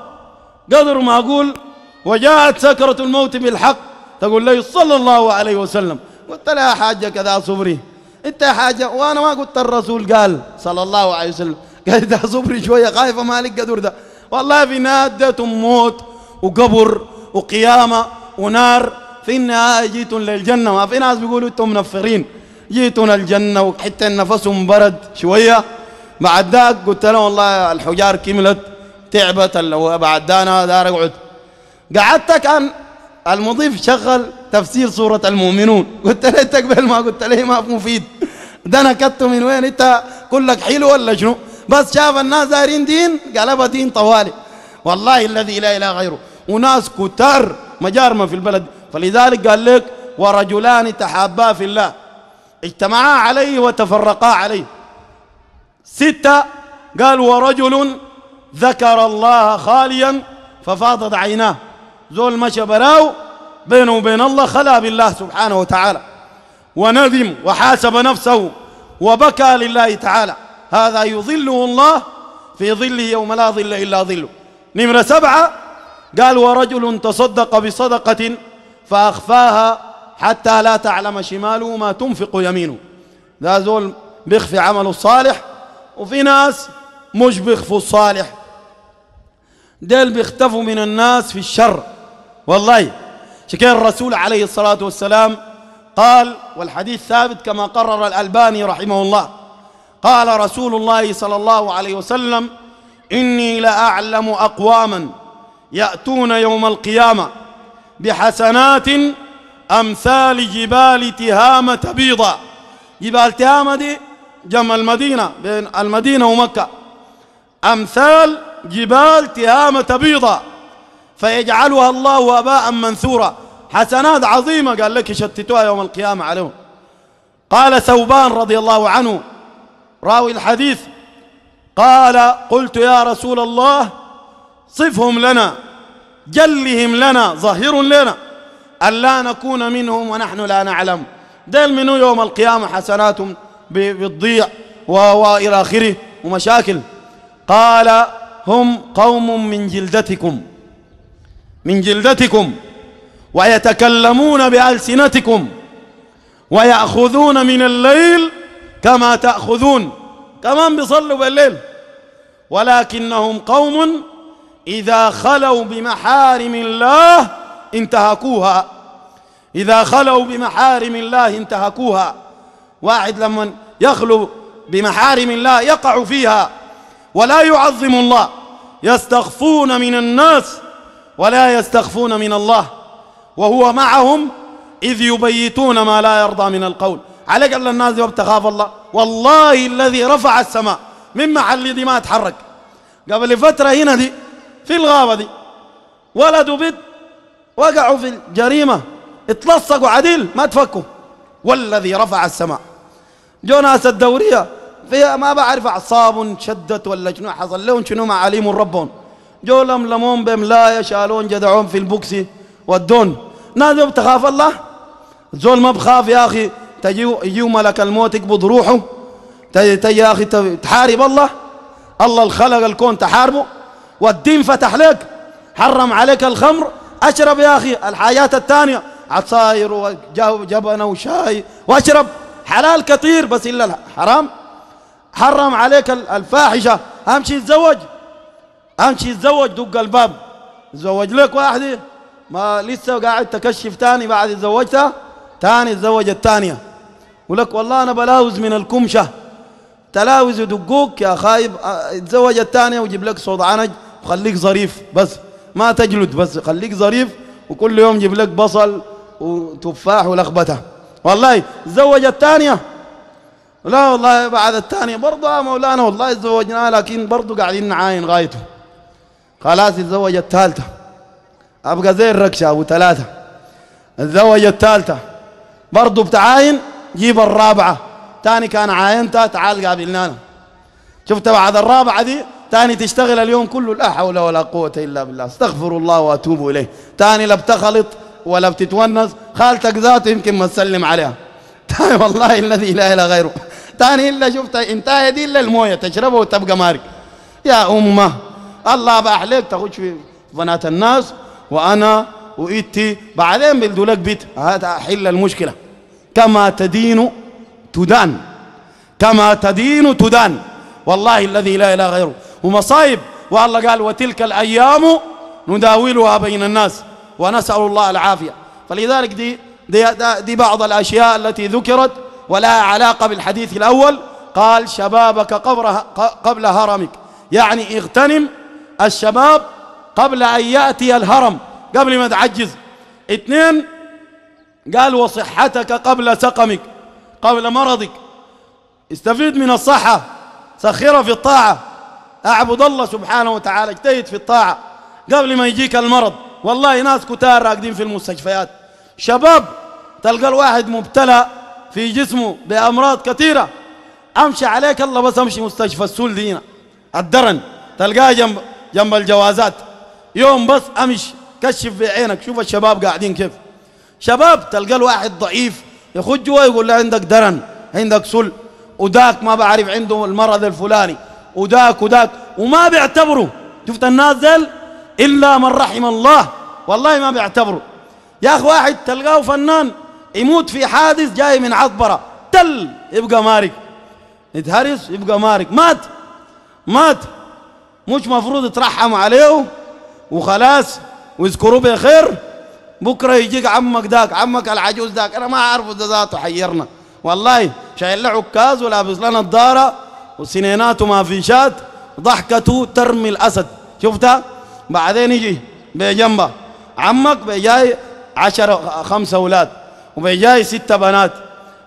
S1: قدر ما اقول وجاءت سكره الموت بالحق تقول لي صلى الله عليه وسلم قلت لها حاجة كذا صبري انت حاجة وانا ما قلت الرسول قال صلى الله عليه وسلم قال ده صبري شوية خايفة مالك قدر ده والله في نادة موت وقبر وقيامة ونار في النهاية جيتم للجنة ما في ناس بيقولوا انتم منفرين جيتم الجنة وحتى نفسهم برد شوية بعد ذاك قلت لهم والله الحجار كملت تعبت بعد ده انا دار اقعد قعدت كان المضيف شغل تفسير سورة المؤمنون قلت له انت قبل ما قلت له ما مفيد ده انا من وين انت كلك حلو ولا شنو بس شاف الناس دايرين دين قلبها دين طوالي والله الذي لا اله غيره وناس كتار مجارمه في البلد فلذلك قال لك ورجلان تحابا في الله اجتمعا عليه وتفرقا عليه ستة قال ورجل ذكر الله خاليا ففاضت عيناه زول مشى براو بينه وبين الله خلا بالله سبحانه وتعالى وندم وحاسب نفسه وبكى لله تعالى هذا يظله الله في ظله يوم لا ظل إلا ظله نمرة سبعة قال ورجل تصدق بصدقة فأخفاها حتى لا تعلم شماله ما تنفق يمينه ذا زول بيخفي عمله الصالح وفي ناس مش بيخفوا الصالح ديل بيختفوا من الناس في الشر والله شكل الرسول عليه الصلاة والسلام قال والحديث ثابت كما قرر الألباني رحمه الله قال رسول الله صلى الله عليه وسلم إني لأعلم أقواما يأتون يوم القيامة بحسنات أمثال جبال تهامة بيضة جبال تهامة دي جمع المدينة بين المدينة ومكة أمثال جبال تهامة بيضة فيجعلها الله أباء منثورا حسنات عظيمة قال لك يشتتوها يوم القيامة عليهم قال ثوبان رضي الله عنه راوي الحديث قال قلت يا رسول الله صفهم لنا جلهم لنا ظهر لنا ألا نكون منهم ونحن لا نعلم دل منه يوم القيامة حسناتهم بالضيع وإلى آخره ومشاكل قال هم قوم من جلدتكم من جلدتكم ويتكلمون بألسنتكم ويأخذون من الليل كما تأخذون كمان بيصلوا بالليل ولكنهم قوم إذا خلوا بمحارم الله انتهكوها إذا خلوا بمحارم الله انتهكوها واحد لما يخلو بمحارم الله يقع فيها ولا يعظم الله يستخفون من الناس ولا يستخفون من الله وهو معهم إذ يبيتون ما لا يرضى من القول على قال الناس تخاف الله والله الذي رفع السماء من محل دي ما اتحرك قبل فترة هنا دي في الغابة دي ولد وبنت وقعوا في الجريمة اتلصقوا عديل ما تفكوا والذي رفع السماء جو ناس الدورية فيها ما بعرف أعصاب شدت ولا شنو حصل لهم شنو عليم ربهم جو لمون بهم لا يشالون جدعون في البوكس والدون ناس بتخاف الله زول ما بخاف يا أخي تجي يجي ملك الموت يقبض روحه تجي, تجي يا أخي تحارب الله الله الخلق الكون تحاربه والدين فتح لك حرم عليك الخمر أشرب يا أخي الحاجات الثانية عصاير وجبنة وشاي واشرب حلال كثير بس إلا الحرام حرم عليك الفاحشة أمشي تزوج امشي تزوج دق الباب تزوج لك واحده ما لسه قاعد تكشف ثاني بعد تزوجتها ثاني تزوج الثانيه ولك والله انا بلاوز من الكمشه تلاوز يدقوك يا خايب تزوج الثانيه وجيب لك صوت عنج وخليك ظريف بس ما تجلد بس خليك ظريف وكل يوم جيب لك بصل وتفاح ولخبته والله تزوج الثانيه لا والله بعد الثانيه برضه مولانا والله تزوجناها لكن برضه قاعدين نعاين غايته خلاص تزوج الثالثة أبقى زي الركشة أبو ثلاثة تزوج الثالثة برضو بتعاين جيب الرابعة تاني كان عاينتها تعال قابلنا شفت بعد الرابعة دي تاني تشتغل اليوم كله لا حول ولا قوة إلا بالله استغفر الله وأتوب إليه تاني لا بتخلط ولا بتتونس خالتك ذاته يمكن ما تسلم عليها تاني والله الذي لا إله غيره تاني إلا شفت انتهى دي إلا الموية تشربه وتبقى مارك يا أمه الله بقى تخش في بنات الناس وانا وإتي بعدين بيلدوا لك بيت هذا حل المشكله كما تدين تدان كما تدين تدان والله الذي لا اله غيره ومصايب والله قال وتلك الايام نداولها بين الناس ونسال الله العافيه فلذلك دي دي, دي بعض الاشياء التي ذكرت ولا علاقه بالحديث الاول قال شبابك قبل هرمك يعني اغتنم الشباب قبل أن يأتي الهرم قبل ما تعجز اثنين قال وصحتك قبل سقمك قبل مرضك استفيد من الصحة سخرها في الطاعة أعبد الله سبحانه وتعالى اجتهد في الطاعة قبل ما يجيك المرض والله ناس كتار راقدين في المستشفيات شباب تلقى الواحد مبتلى في جسمه بأمراض كثيرة أمشي عليك الله بس أمشي مستشفى السول دينا الدرن تلقاه جنب جنب الجوازات يوم بس امشي كشف في عينك شوف الشباب قاعدين كيف شباب تلقى الواحد ضعيف يخد جوا يقول له عندك درن عندك سل وداك ما بعرف عنده المرض الفلاني وداك وداك وما بيعتبروا شفت الناس الا من رحم الله والله ما بيعتبروا يا اخ واحد تلقاه فنان يموت في حادث جاي من عطبره تل يبقى مارك يتهرس يبقى مارك مات مات مش مفروض يترحموا عليه وخلاص ويذكروه بخير بكره يجيك عمك داك عمك العجوز داك انا ما اعرفه ده ذاته حيرنا والله شايل له عكاز ولابس لنا نظاره وسنيناته ما في شات ضحكته ترمي الاسد شفتها بعدين يجي بجنبه عمك بجاي عشرة خمسة أولاد وبجاي ستة بنات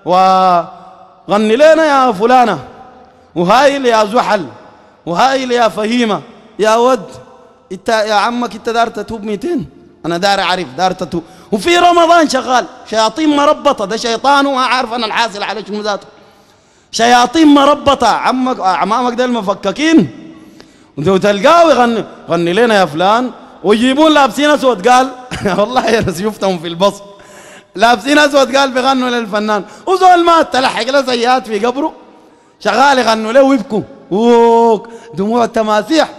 S1: وغني لنا يا فلانة وهاي يا زحل وهايل يا فهيمة يا ود انت يا عمك انت دار تتوب 200 انا دار اعرف دار تتوب وفي رمضان شغال شياطين مربطة ده شيطان وما عارف انا الحاصل على شنو ذاته شياطين مربطة عمك اعمامك ده المفككين وتلقاه يغني غني لنا يا فلان ويجيبون لابسين اسود قال والله يا ناس شفتهم في البص لابسين اسود قال بيغنوا للفنان وزول مات تلحق له سيئات في قبره شغال يغنوا له ويبكوا ووك دموع التماسيح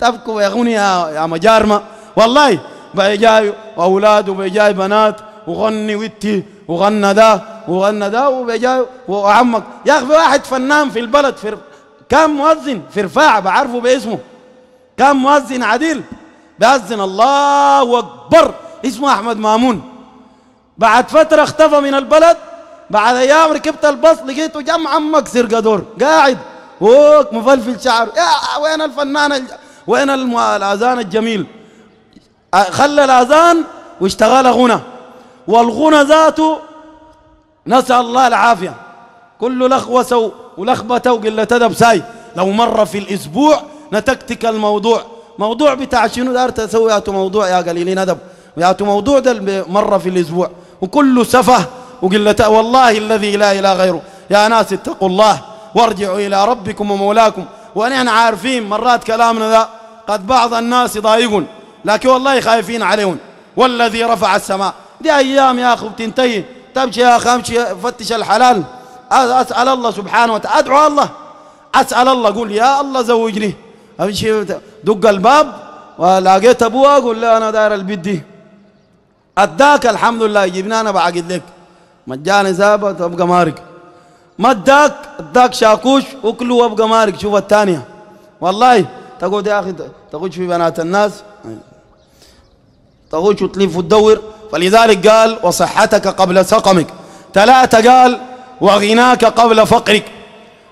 S1: تبكوا ويغني يا مجارمة والله بيجاي أولاد وبيجاي بنات وغني ويتي وغنى ده وغنى ده وبيجاي وعمك يا أخي واحد فنان في البلد في كان مؤذن في رفاعة بعرفه باسمه كان مؤذن عديل بأذن الله أكبر اسمه أحمد مامون بعد فترة اختفى من البلد بعد أيام ركبت الباص لقيته جمع عمك سرقدور قاعد ووك مفلفل شعر يا وين الفنان الج... وين الم... الاذان الجميل خلى الاذان واشتغل غنى والغنى ذاته نسال الله العافيه كل لخوسه ولخبته وقله تدب ساي لو مره في الاسبوع نتكتك الموضوع موضوع بتاع شنو دار تسوي موضوع يا قليلين ادب يا موضوع ده مره في الاسبوع وكله سفه وقلة والله الذي لا إله غيره يا ناس اتقوا الله وارجعوا إلى ربكم ومولاكم ونحن عارفين مرات كلامنا ذا قد بعض الناس يضايقون لكن والله خايفين عليهم والذي رفع السماء دي أيام يا أخو بتنتهي تمشي يا أخي أمشي فتش الحلال أسأل الله سبحانه وتعالى أدعو الله أسأل الله قول يا الله زوجني أمشي دق الباب ولقيت أبوها أقول له أنا داير البيت دي أداك الحمد لله جبنا أنا بعقد لك مجاني زابة تبقى مارق ما اداك اداك شاكوش وكله وابقى مارك شوف الثانية والله تقعد يا أخي تغش في بنات الناس تغش وتلف وتدور فلذلك قال وصحتك قبل سقمك ثلاثة قال وغناك قبل فقرك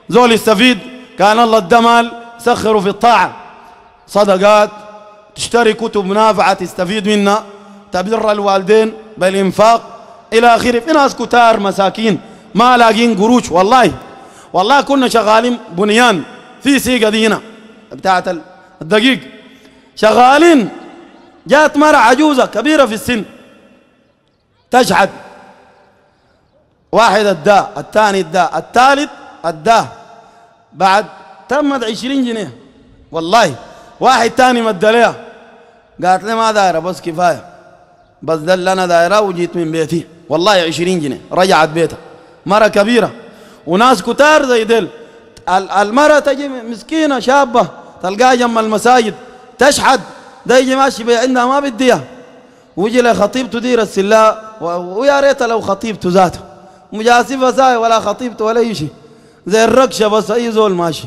S1: زول يستفيد كان الله الدمال سخره في الطاعة صدقات تشتري كتب نافعة تستفيد منها تبر الوالدين بالإنفاق إلى آخره في ناس كتار مساكين ما لاقين قروش والله والله كنا شغالين بنيان في سيقة دي هنا بتاعت الدقيق شغالين جات مرة عجوزة كبيرة في السن تشحد واحد الداء الثاني الداء الثالث الداء بعد تمت عشرين جنيه والله واحد ثاني مد ليها قالت لي ما دايره بس كفايه بس ده اللي انا دايره وجيت من بيتي والله عشرين جنيه رجعت بيتها مرة كبيرة وناس كتار زي ديل المرة تجي مسكينة شابة تلقاها جنب المساجد تشحد ده يجي ماشي عندها ما بديها ويجي لخطيبته دير السلا ويا ريت لو خطيبته ذاته مجاسفة ساي ولا خطيبته ولا أي شيء زي الركشة بس أي زول ماشي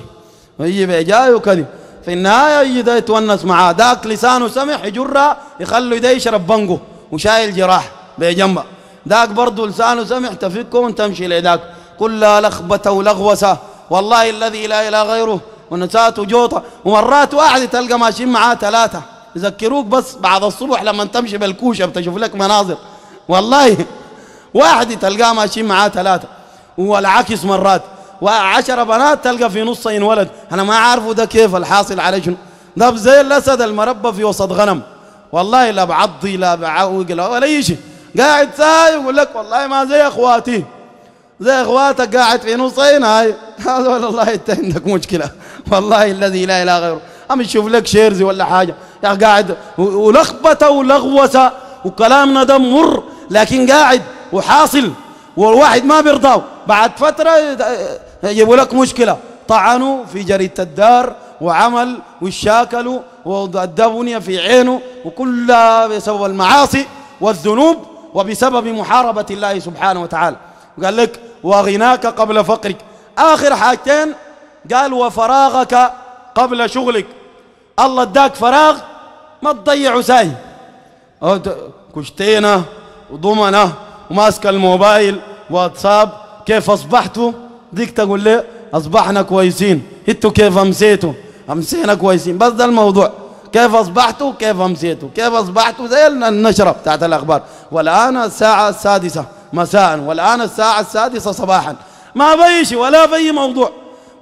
S1: ويجي بيجاي وكذي في النهاية يجي ده يتونس معاه داك لسانه سمح يجرها يخلوا ده يشرب بنقه وشايل جراح بجنبه ذاك برضو لسانه سمع تفكه وتمشي لذاك كلها لخبته ولغوسه والله الذي لا اله غيره ونساته جوطه ومرات واحد تلقى ماشيين معاه ثلاثه يذكروك بس بعد الصبح لما تمشي بالكوشه بتشوف لك مناظر والله واحد تلقاه ماشيين معاه ثلاثه والعكس مرات وعشرة بنات تلقى في نص ولد انا ما عارفه ده كيف الحاصل على شنو ده زي الاسد المربى في وسط غنم والله لا بعضي لا بعوق لا ولا شيء قاعد ساي يقول لك والله ما زي اخواتي زي اخواتك قاعد في نصين هاي هذا والله انت عندك مشكله والله الذي لا اله غيره أم تشوف لك شيرزي ولا حاجه يا يعني قاعد ولخبطه ولغوسه وكلامنا ده مر لكن قاعد وحاصل والواحد ما بيرضاه بعد فتره يجيبوا لك مشكله طعنوا في جريده الدار وعمل وشاكلوا وضربني في عينه وكلها بسبب المعاصي والذنوب وبسبب محاربة الله سبحانه وتعالى قال لك وغناك قبل فقرك آخر حاجتين قال وفراغك قبل شغلك الله اداك فراغ ما تضيعه ساي كشتينة وضمنة وماسك الموبايل واتساب كيف أصبحتوا ديك تقول لي أصبحنا كويسين انتوا كيف أمسيتوا أمسينا كويسين بس ده الموضوع كيف أصبحتوا كيف أمسيتوا كيف أصبحتوا زي النشرة بتاعت الأخبار والآن الساعة السادسة مساء والآن الساعة السادسة صباحا ما شيء ولا في أي موضوع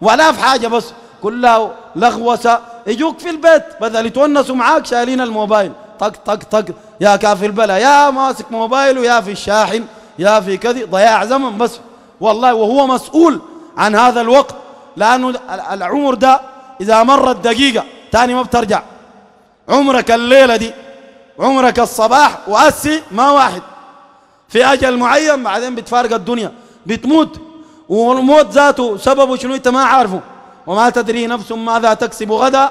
S1: ولا في حاجة بس كلها لغوسة يجوك في البيت بدل يتونسوا معاك شايلين الموبايل طق طق طق يا كافي البلا يا ماسك موبايله يا في الشاحن يا في كذي ضياع زمن بس والله وهو مسؤول عن هذا الوقت لأنه العمر ده إذا مرت دقيقة تاني ما بترجع عمرك الليلة دي عمرك الصباح وأسي ما واحد في أجل معين بعدين بتفارق الدنيا بتموت والموت ذاته سببه شنو أنت ما عارفه وما تدري نفس ماذا تكسب غدا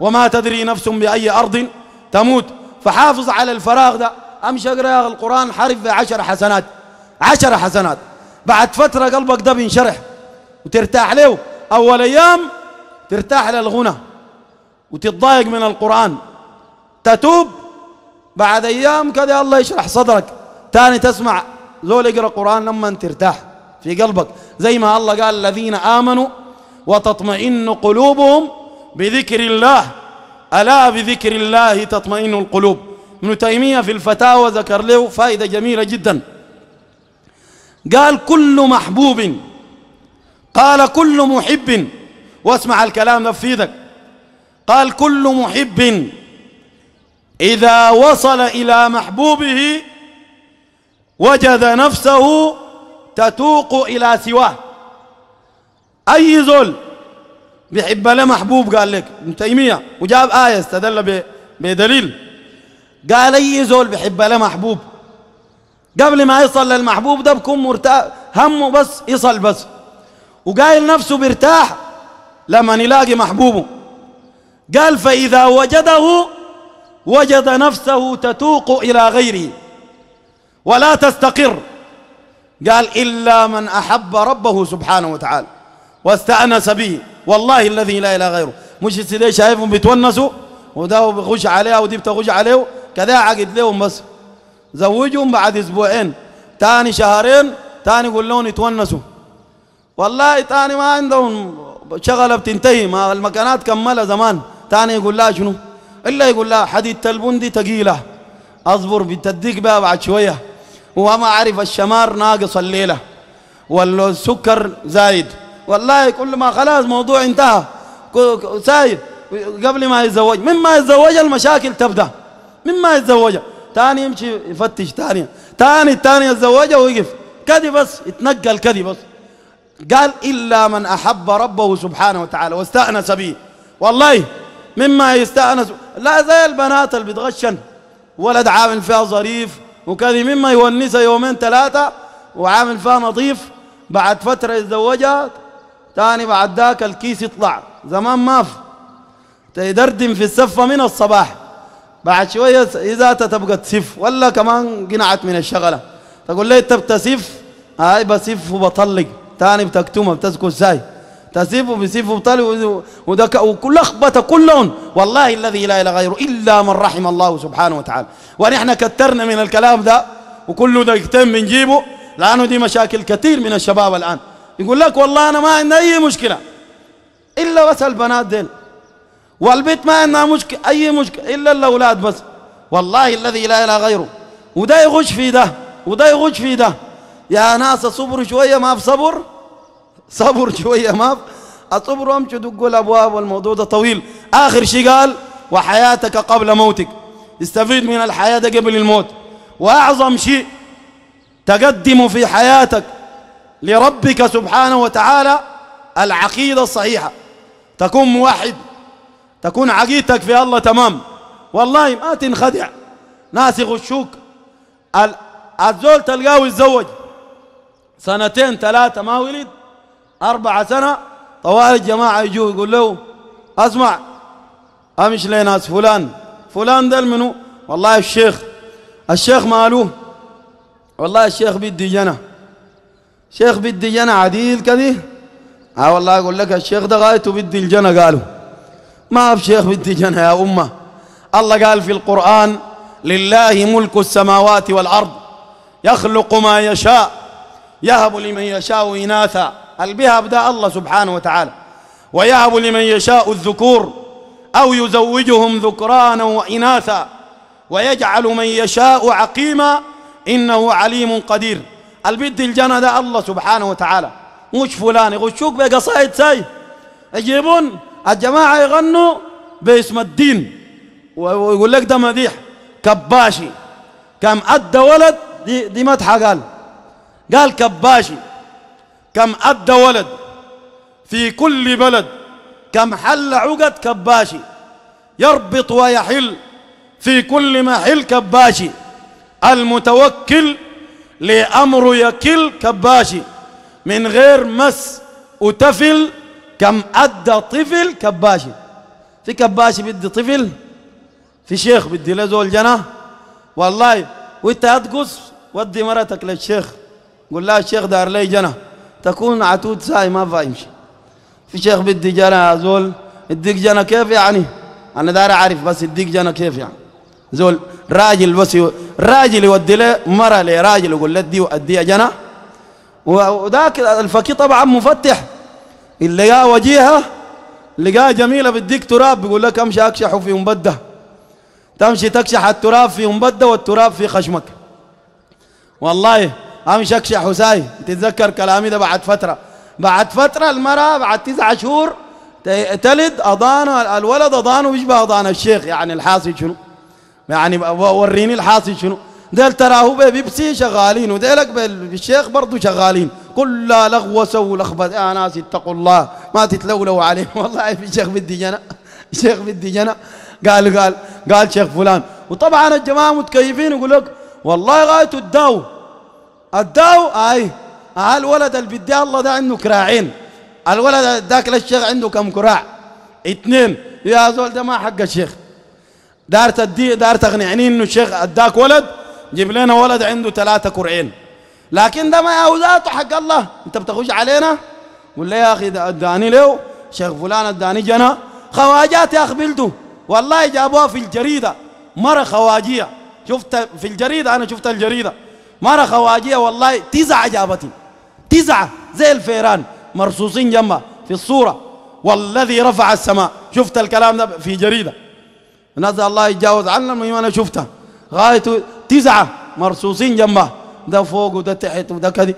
S1: وما تدري نفس بأي أرض تموت فحافظ على الفراغ ده أمشي أقرأ القرآن حرف عشر حسنات عشر حسنات بعد فترة قلبك ده بينشرح وترتاح له أول أيام ترتاح للغنى وتتضايق من القرآن تتوب بعد أيام كذا الله يشرح صدرك ثاني تسمع زول يقرأ قرآن لما ترتاح في قلبك زي ما الله قال الذين آمنوا وتطمئن قلوبهم بذكر الله ألا بذكر الله تطمئن القلوب ابن تيمية في الفتاوى ذكر له فائدة جميلة جدا قال كل محبوب قال كل محب واسمع الكلام ده في ايدك قال كل محب إذا وصل إلى محبوبه وجد نفسه تتوق إلى سواه أي زول بيحب له محبوب قال لك ابن تيمية وجاب آية استدل بدليل قال أي زول بيحب له محبوب قبل ما يصل للمحبوب ده بكون مرتاح همه بس يصل بس وقايل نفسه بيرتاح لما يلاقي محبوبه قال فإذا وجده وجد نفسه تتوق إلى غيره ولا تستقر قال إلا من أحب ربه سبحانه وتعالى واستأنس به والله الذي لا إله غيره مش سيدي شايفهم بيتونسوا وده بيخش عليها ودي بتخش عليه كذا عقد لهم بس زوجهم بعد اسبوعين تاني شهرين تاني يقول لهم يتونسوا والله تاني ما عندهم شغله بتنتهي ما المكانات كملها زمان تاني يقول لها شنو إلا يقول لها حديدة البندي تقيلة أصبر بتديك بها بعد شوية وما اعرف الشمار ناقص الليلة والسكر زايد والله كل ما خلاص موضوع انتهى سايد قبل ما يتزوج مما يتزوج المشاكل تبدأ مما يتزوج ثاني يمشي يفتش ثاني ثاني ثاني يتزوجها ويقف كذي بس يتنقل كذي بس قال إلا من أحب ربه سبحانه وتعالى واستأنس به والله مما يستأنس لا زي البنات اللي بتغشن ولد عامل فيها ظريف وكذي مما يونسها يومين ثلاثة وعامل فيها نظيف بعد فترة يتزوجها تاني بعد ذاك الكيس يطلع زمان ما في تدردم في السفة من الصباح بعد شوية إذا تبقى تسف ولا كمان قنعت من الشغلة تقول لي أنت بتسف هاي بسف وبطلق تاني بتكتمها بتسكت ساي تسيفه بسيفه طالب ودك ولخبطه كلهم والله الذي لا اله غيره الا من رحم الله سبحانه وتعالى ونحن كترنا من الكلام ده وكله ده يتم بنجيبه لانه دي مشاكل كثير من الشباب الان يقول لك والله انا ما عندي اي مشكله الا بس البنات ديل والبيت ما عندنا مشكله اي مشكله الا الاولاد بس والله الذي لا اله غيره وده يغش في ده وده يغش في ده يا ناس صبروا شويه ما في صبر صبر شوية ما أصبر وامشي دقوا الأبواب والموضوع ده طويل آخر شيء قال وحياتك قبل موتك استفيد من الحياة ده قبل الموت وأعظم شيء تقدم في حياتك لربك سبحانه وتعالى العقيدة الصحيحة تكون موحد تكون عقيدتك في الله تمام والله ما تنخدع ناس يغشوك الزول تلقاه يتزوج سنتين ثلاثة ما ولد أربعة سنة طوال الجماعة يجوا يقول له أسمع أمش لي ناس فلان فلان ده منو والله الشيخ الشيخ ماله والله الشيخ بدي جنة شيخ بدي جنة عديل كذي ها والله أقول لك الشيخ ده غايته بدي الجنة قالوا ما بشيخ بدي جنة يا أمة الله قال في القرآن لله ملك السماوات والأرض يخلق ما يشاء يهب لمن يشاء إناثا البهاب ده الله سبحانه وتعالى ويهب لمن يشاء الذكور أو يزوجهم ذكرانا وإناثا ويجعل من يشاء عقيما إنه عليم قدير البد الجنة ده الله سبحانه وتعالى مش فلان يغشوك بقصائد ساي يجيبون الجماعة يغنوا باسم الدين ويقول لك ده مديح كباشي كم أدى ولد دي, دي مدحة قال قال كباشي كم أدى ولد في كل بلد كم حل عقد كباشي يربط ويحل في كل محل كباشي المتوكل لأمر يكل كباشي من غير مس وتفل كم أدى طفل كباشي في كباشي بدي طفل في شيخ بدي له زول جنة والله وانت هتقص ودي مرتك للشيخ قول لها الشيخ دار لي جنه تكون عتود ساي ما فايمشي في شيخ بدي جنى زول اديك جنى كيف يعني انا داري اعرف بس اديك جنى كيف يعني زول راجل بس راجل يودي له مرة لي راجل يقول له ادي اديها جنى وذاك الفقيه طبعا مفتح اللي لقاه وجيهه لقاه جميله بديك تراب بيقول لك امشي اكشح في مبده تمشي تكشح التراب في مبده والتراب في خشمك والله قام يشكشع حساي تتذكر كلامي ده بعد فترة بعد فترة المرأة بعد تسعة شهور تلد أضان الولد أضانه بيشبه أضان الشيخ يعني الحاصل شنو يعني وريني الحاصل شنو ديل تراه بيبسي شغالين وديلك بالشيخ برضه شغالين كل لغوسة ولخبطة يا ناس اتقوا الله ما تتلولوا عليه والله في شيخ بدي جنة شيخ بدي جنة قال قال قال شيخ فلان وطبعا الجماعة متكيفين يقول لك والله غايته الدو اداه اي آه الولد اللي بدي الله ده عنده كراعين الولد ذاك للشيخ عنده كم كراع اثنين يا زول ده ما حق الشيخ دار تدي دار تقنعني انه الشيخ اداك ولد جيب لنا ولد عنده ثلاثه كرعين لكن ده ما هو ذاته حق الله انت بتخش علينا قول لي يا اخي ده اداني له شيخ فلان اداني جنا خواجات يا اخ بلده والله جابوها في الجريده مره خواجيه شفت في الجريده انا شفت الجريده مرة خواجية والله تزع جابتهم تزع زي الفيران مرصوصين جنبها في الصورة والذي رفع السماء شفت الكلام ده في جريدة نزل الله يتجاوز عنا المهم أنا شفتها غايته تزع مرصوصين جنبها ده فوق وده تحت وده كذي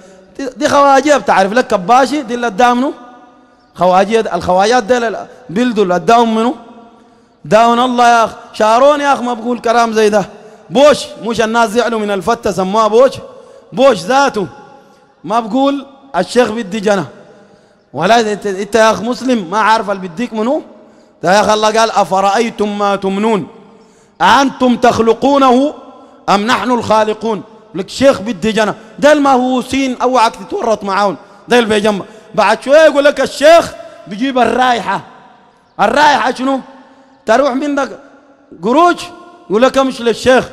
S1: دي خواجية بتعرف لك كباشي دي اللي ادامنه خواجية الخواجات دي بلدوا اللي اداهم منه داون الله يا اخ شارون يا اخ ما بقول كلام زي ده بوش مش الناس زعلوا من الفتة سموها بوش بوش ذاته ما بقول الشيخ بدي جنة ولا انت يا اخ مسلم ما عارف اللي بديك منو ده يا اخ الله قال افرايتم ما تمنون انتم تخلقونه ام نحن الخالقون لك شيخ بدي جنة ده المهووسين اوعك تتورط معاهم ده اللي بيجمع بعد شويه يقول لك الشيخ بيجيب الرائحه الرائحه شنو تروح منك قروش يقول لك امشي للشيخ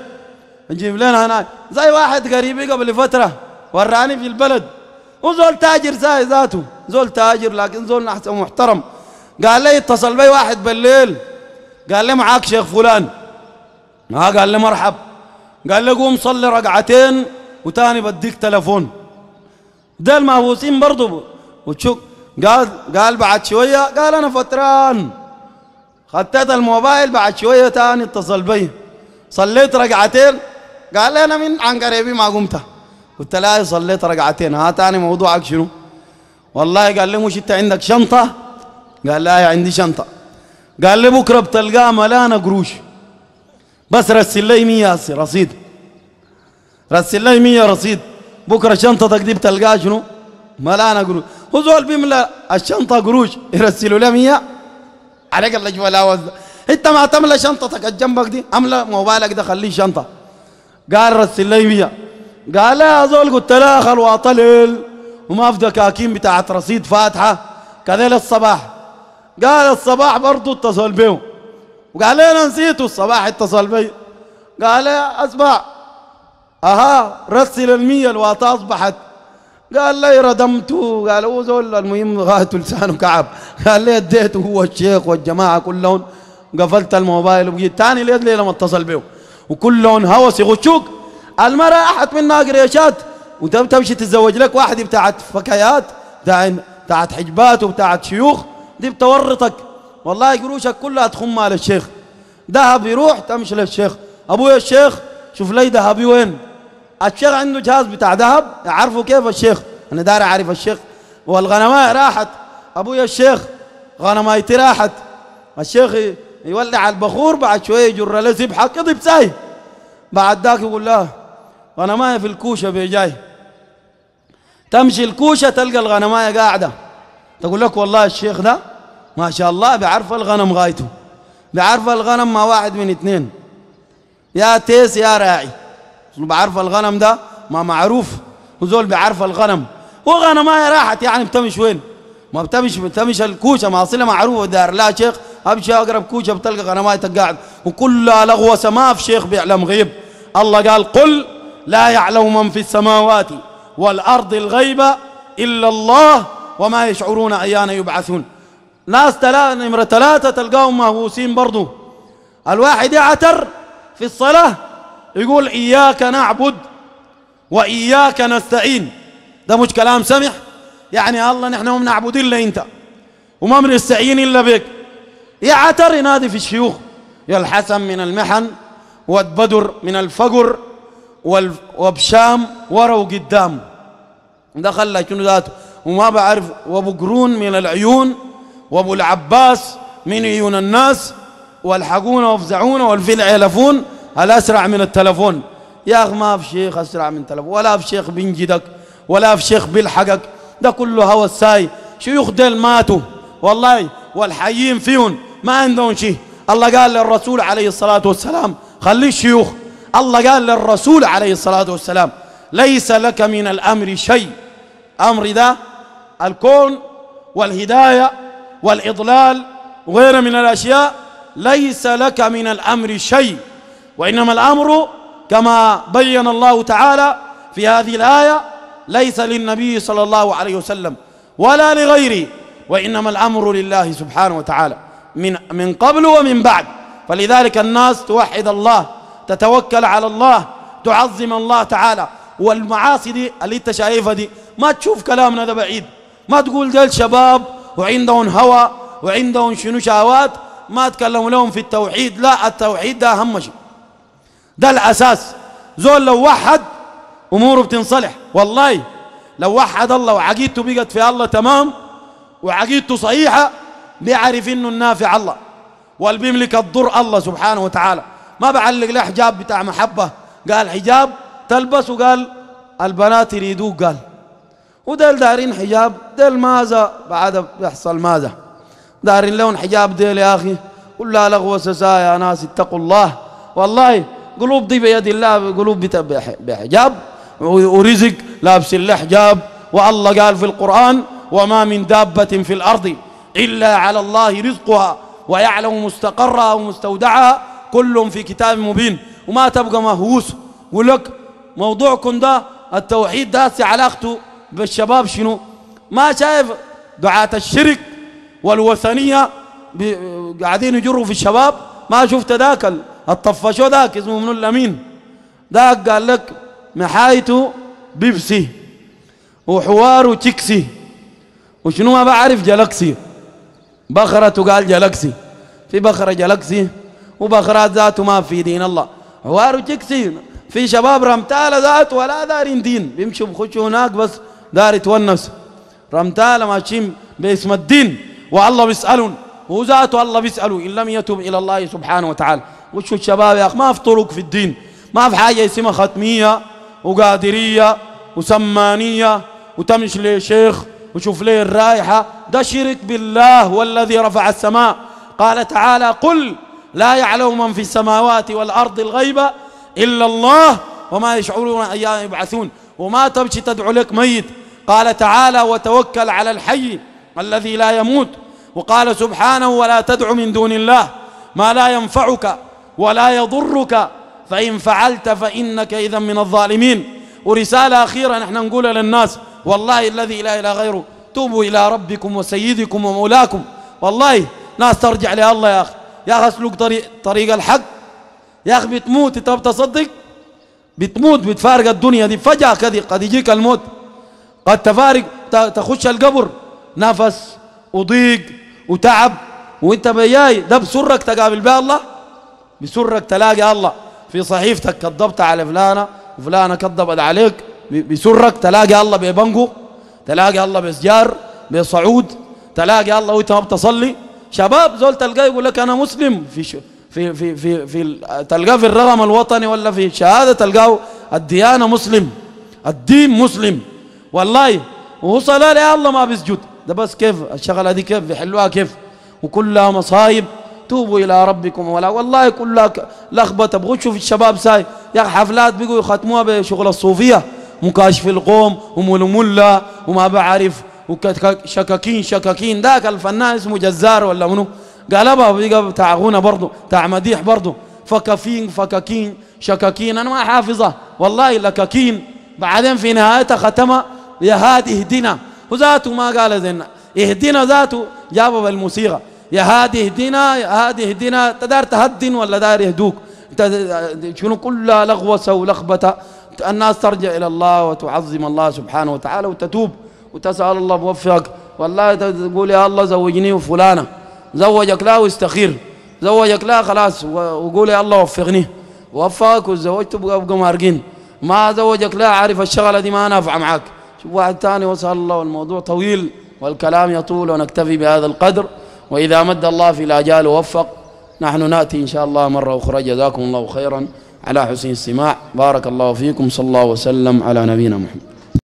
S1: نجيب لنا هناك زي واحد قريبي قبل فترة وراني في البلد وزول تاجر زي ذاته زول تاجر لكن زول محترم قال لي اتصل بي واحد بالليل قال لي معاك شيخ فلان ما قال لي مرحب قال لي قوم صلي ركعتين وتاني بديك تلفون ده المهووسين برضه وتشوف قال قال بعد شوية قال أنا فتران خطيت الموبايل بعد شوية تاني اتصل بي صليت ركعتين قال لي أنا من عن قريبي ما قمت قلت لا صليت ركعتين ها ثاني موضوعك شنو والله قال لي مش أنت عندك شنطة قال لا عندي شنطة قال لي بكرة بتلقاها ملانة قروش بس رسل لي 100 رصيد رسل لي 100 رصيد بكرة شنطتك دي بتلقاها شنو ملانة قروش هو زول بيملى الشنطة قروش يرسلوا لها 100 عليك وزن انت ما تملى شنطتك الجنبك دي املى موبايلك ده خليه شنطه قال رسل لي 100 قال يا زول قلت لا خل واطلل وما في دكاكين بتاعت رصيد فاتحه كذا الصباح قال الصباح برضه اتصل بيه وقال لي انا نسيته الصباح اتصل بي قال اسمع اها رسل المية الواطة اصبحت قال لي ردمت قال هو زول المهم غايته لسانه كعب قال لي اديته هو الشيخ والجماعه كلهم قفلت الموبايل وجيت تاني ليله لما اتصل بيه وكلهم هوس يغشوك المرأة أحط منها قريشات وانت تمشي تتزوج لك واحد بتاعت فكايات بتاعت حجبات وبتاعت شيوخ دي بتورطك والله قروشك كلها تخمها للشيخ ذهب يروح تمشي للشيخ ابويا الشيخ شوف لي ذهبي وين الشيخ عنده جهاز بتاع ذهب عارفه كيف الشيخ انا دار اعرف الشيخ والغنماء راحت ابويا الشيخ غنمايتي راحت الشيخ يولع البخور بعد شوية يجر له سبحة كذب ساي بعد ذاك يقول لا غنماية في الكوشة بيجاي تمشي الكوشة تلقى الغنماية قاعدة تقول لك والله الشيخ ده ما شاء الله بيعرف الغنم غايته بيعرف الغنم ما واحد من اثنين يا تيس يا راعي بعرف الغنم ده ما معروف وزول بيعرف الغنم وغنماية راحت يعني بتمشي وين ما بتمشي بتمشي الكوشة ما أصلها معروفة دار لا شيخ امشي اقرب كوشه بتلقى غنمايتك قاعد وكلها لغوسه ما في شيخ بيعلم غيب الله قال قل لا يعلم من في السماوات والارض الغيب الا الله وما يشعرون ايانا يبعثون ناس تلا نمرة ثلاثة تلقاهم مهووسين برضو الواحد يعتر في الصلاة يقول إياك نعبد وإياك نستعين ده مش كلام سمح يعني الله نحن ما بنعبد إلا أنت وما بنستعين إلا بك يا عتر ينادي في الشيوخ يا الحسن من المحن والبدر من الفقر وبشام ورا وقدام دخل شنو ذاته وما بعرف وابو قرون من العيون وابو العباس من عيون الناس والحقونا وافزعونا والفيل علفون الاسرع من التلفون يا اخ ما في شيخ اسرع من تلفون ولا في شيخ بينجدك ولا في شيخ بيلحقك ده كله هوى الساي شيوخ ديل ماتوا والله والحيين فيهم ما عندهم شيء الله قال للرسول عليه الصلاة والسلام خلي الشيوخ الله قال للرسول عليه الصلاة والسلام ليس لك من الأمر شيء أمر ده الكون والهداية والإضلال وغير من الأشياء ليس لك من الأمر شيء وإنما الأمر كما بين الله تعالى في هذه الآية ليس للنبي صلى الله عليه وسلم ولا لغيره وإنما الأمر لله سبحانه وتعالى من, من قبل ومن بعد فلذلك الناس توحد الله تتوكل على الله تعظم الله تعالى والمعاصي دي اللي انت شايفها دي ما تشوف كلامنا ده بعيد ما تقول ديل شباب وعندهم هوى وعندهم شنو شهوات ما تكلموا لهم في التوحيد لا التوحيد ده اهم شيء ده الاساس زول لو وحد اموره بتنصلح والله لو وحد الله وعقيدته بقت في الله تمام وعقيدته صحيحه بيعرف انه النافع الله واللي بيملك الضر الله سبحانه وتعالى ما بعلق له حجاب بتاع محبه قال حجاب تلبس وقال البنات يريدوه قال ودل دارين حجاب دل ماذا بعد بيحصل ماذا دارين لون حجاب ديل يا اخي ولا لغو سسا يا ناس اتقوا الله والله قلوب دي بيد الله قلوب بحجاب ورزق لابس الله حجاب والله قال في القرآن وما من دابة في الأرض إلا على الله رزقها ويعلم مستقرها ومستودعها كل في كتاب مبين وما تبقى مهووس ولك موضوعكم ده التوحيد ده علاقته بالشباب شنو ما شايف دعاة الشرك والوثنية قاعدين يجروا في الشباب ما شفت ذاك الطفشو ذاك اسمه من الأمين ذاك قال لك محايته بيبسي وحواره تكسي وشنو ما بعرف جلاكسي بخرة تقال جلكسي في بخرة جلكسي وبخرات ذاته ما في دين الله حوار جكسي في شباب رمتالة ذات ولا دارين دين بيمشوا بخشوا هناك بس دار يتونس رمتالة ماشيين باسم الدين والله بيسألون وذاته الله بيسألوا إن لم يتوب إلى الله سبحانه وتعالى وشو الشباب يا أخي ما في طرق في الدين ما في حاجة اسمها ختمية وقادرية وسمانية وتمشي لشيخ وشوف ليه الرائحة ده شرك بالله والذي رفع السماء قال تعالى قل لا يعلم من في السماوات والأرض الغيبة إلا الله وما يشعرون أيام يبعثون وما تمشي تدعو لك ميت قال تعالى وتوكل على الحي الذي لا يموت وقال سبحانه ولا تدع من دون الله ما لا ينفعك ولا يضرك فإن فعلت فإنك إذا من الظالمين ورسالة أخيرة نحن نقولها للناس والله الذي لا إله غيره توبوا إلى ربكم وسيدكم ومولاكم والله ناس ترجع لله يا أخي يا أخي اسلك طريق, طريق الحق يا أخي بتموت أنت بتصدق بتموت بتفارق الدنيا دي فجأة كده قد يجيك الموت قد تفارق تخش القبر نفس وضيق وتعب وانت بياي ده بسرك تقابل بها الله بسرك تلاقي الله في صحيفتك كذبت على فلانة وفلانة كذبت عليك بسرك تلاقي الله ببنقو تلاقي الله بسجار بصعود تلاقي الله وانت ما بتصلي شباب زول تلقاه يقول لك انا مسلم في شو في في في في تلقاه في الرقم الوطني ولا في شهاده تلقاه الديانه مسلم الدين مسلم والله وهو صلاه يا الله ما بيسجد ده بس كيف الشغله دي كيف بيحلوها كيف وكلها مصايب توبوا الى ربكم ولا والله كلها لخبطه بغشوا في الشباب ساي يا حفلات بيجوا يختموها بشغل الصوفيه مكاشف القوم وململة وما بعرف شكاكين شكاكين ذاك الفنان اسمه جزار ولا منو قال ابا بتاع غنى برضو بتاع مديح برضو فكفين فكاكين شكاكين انا ما حافظه والله لكاكين بعدين في نهايتها ختمها يا هاد اهدنا وذاته ما قال زينا اهدنا ذاته جابه بالموسيقى يا هاد اهدنا يا هاد اهدنا انت داير تهدن ولا داير يهدوك شنو كلها لغوسه ولخبطه الناس ترجع إلى الله وتعظم الله سبحانه وتعالى وتتوب وتسأل الله بوفقك والله تقول يا الله زوجني وفلانة زوجك لا واستخير زوجك لا خلاص وقول يا الله وفقني وفقك وتزوجت بقى مارقين ما زوجك لا عارف الشغله دي ما نافعه معك شوف واحد ثاني وصل الله والموضوع طويل والكلام يطول ونكتفي بهذا القدر واذا مد الله في الاجال ووفق نحن ناتي ان شاء الله مره اخرى جزاكم الله خيرا على حسن السماع بارك الله فيكم صلى الله وسلم على نبينا محمد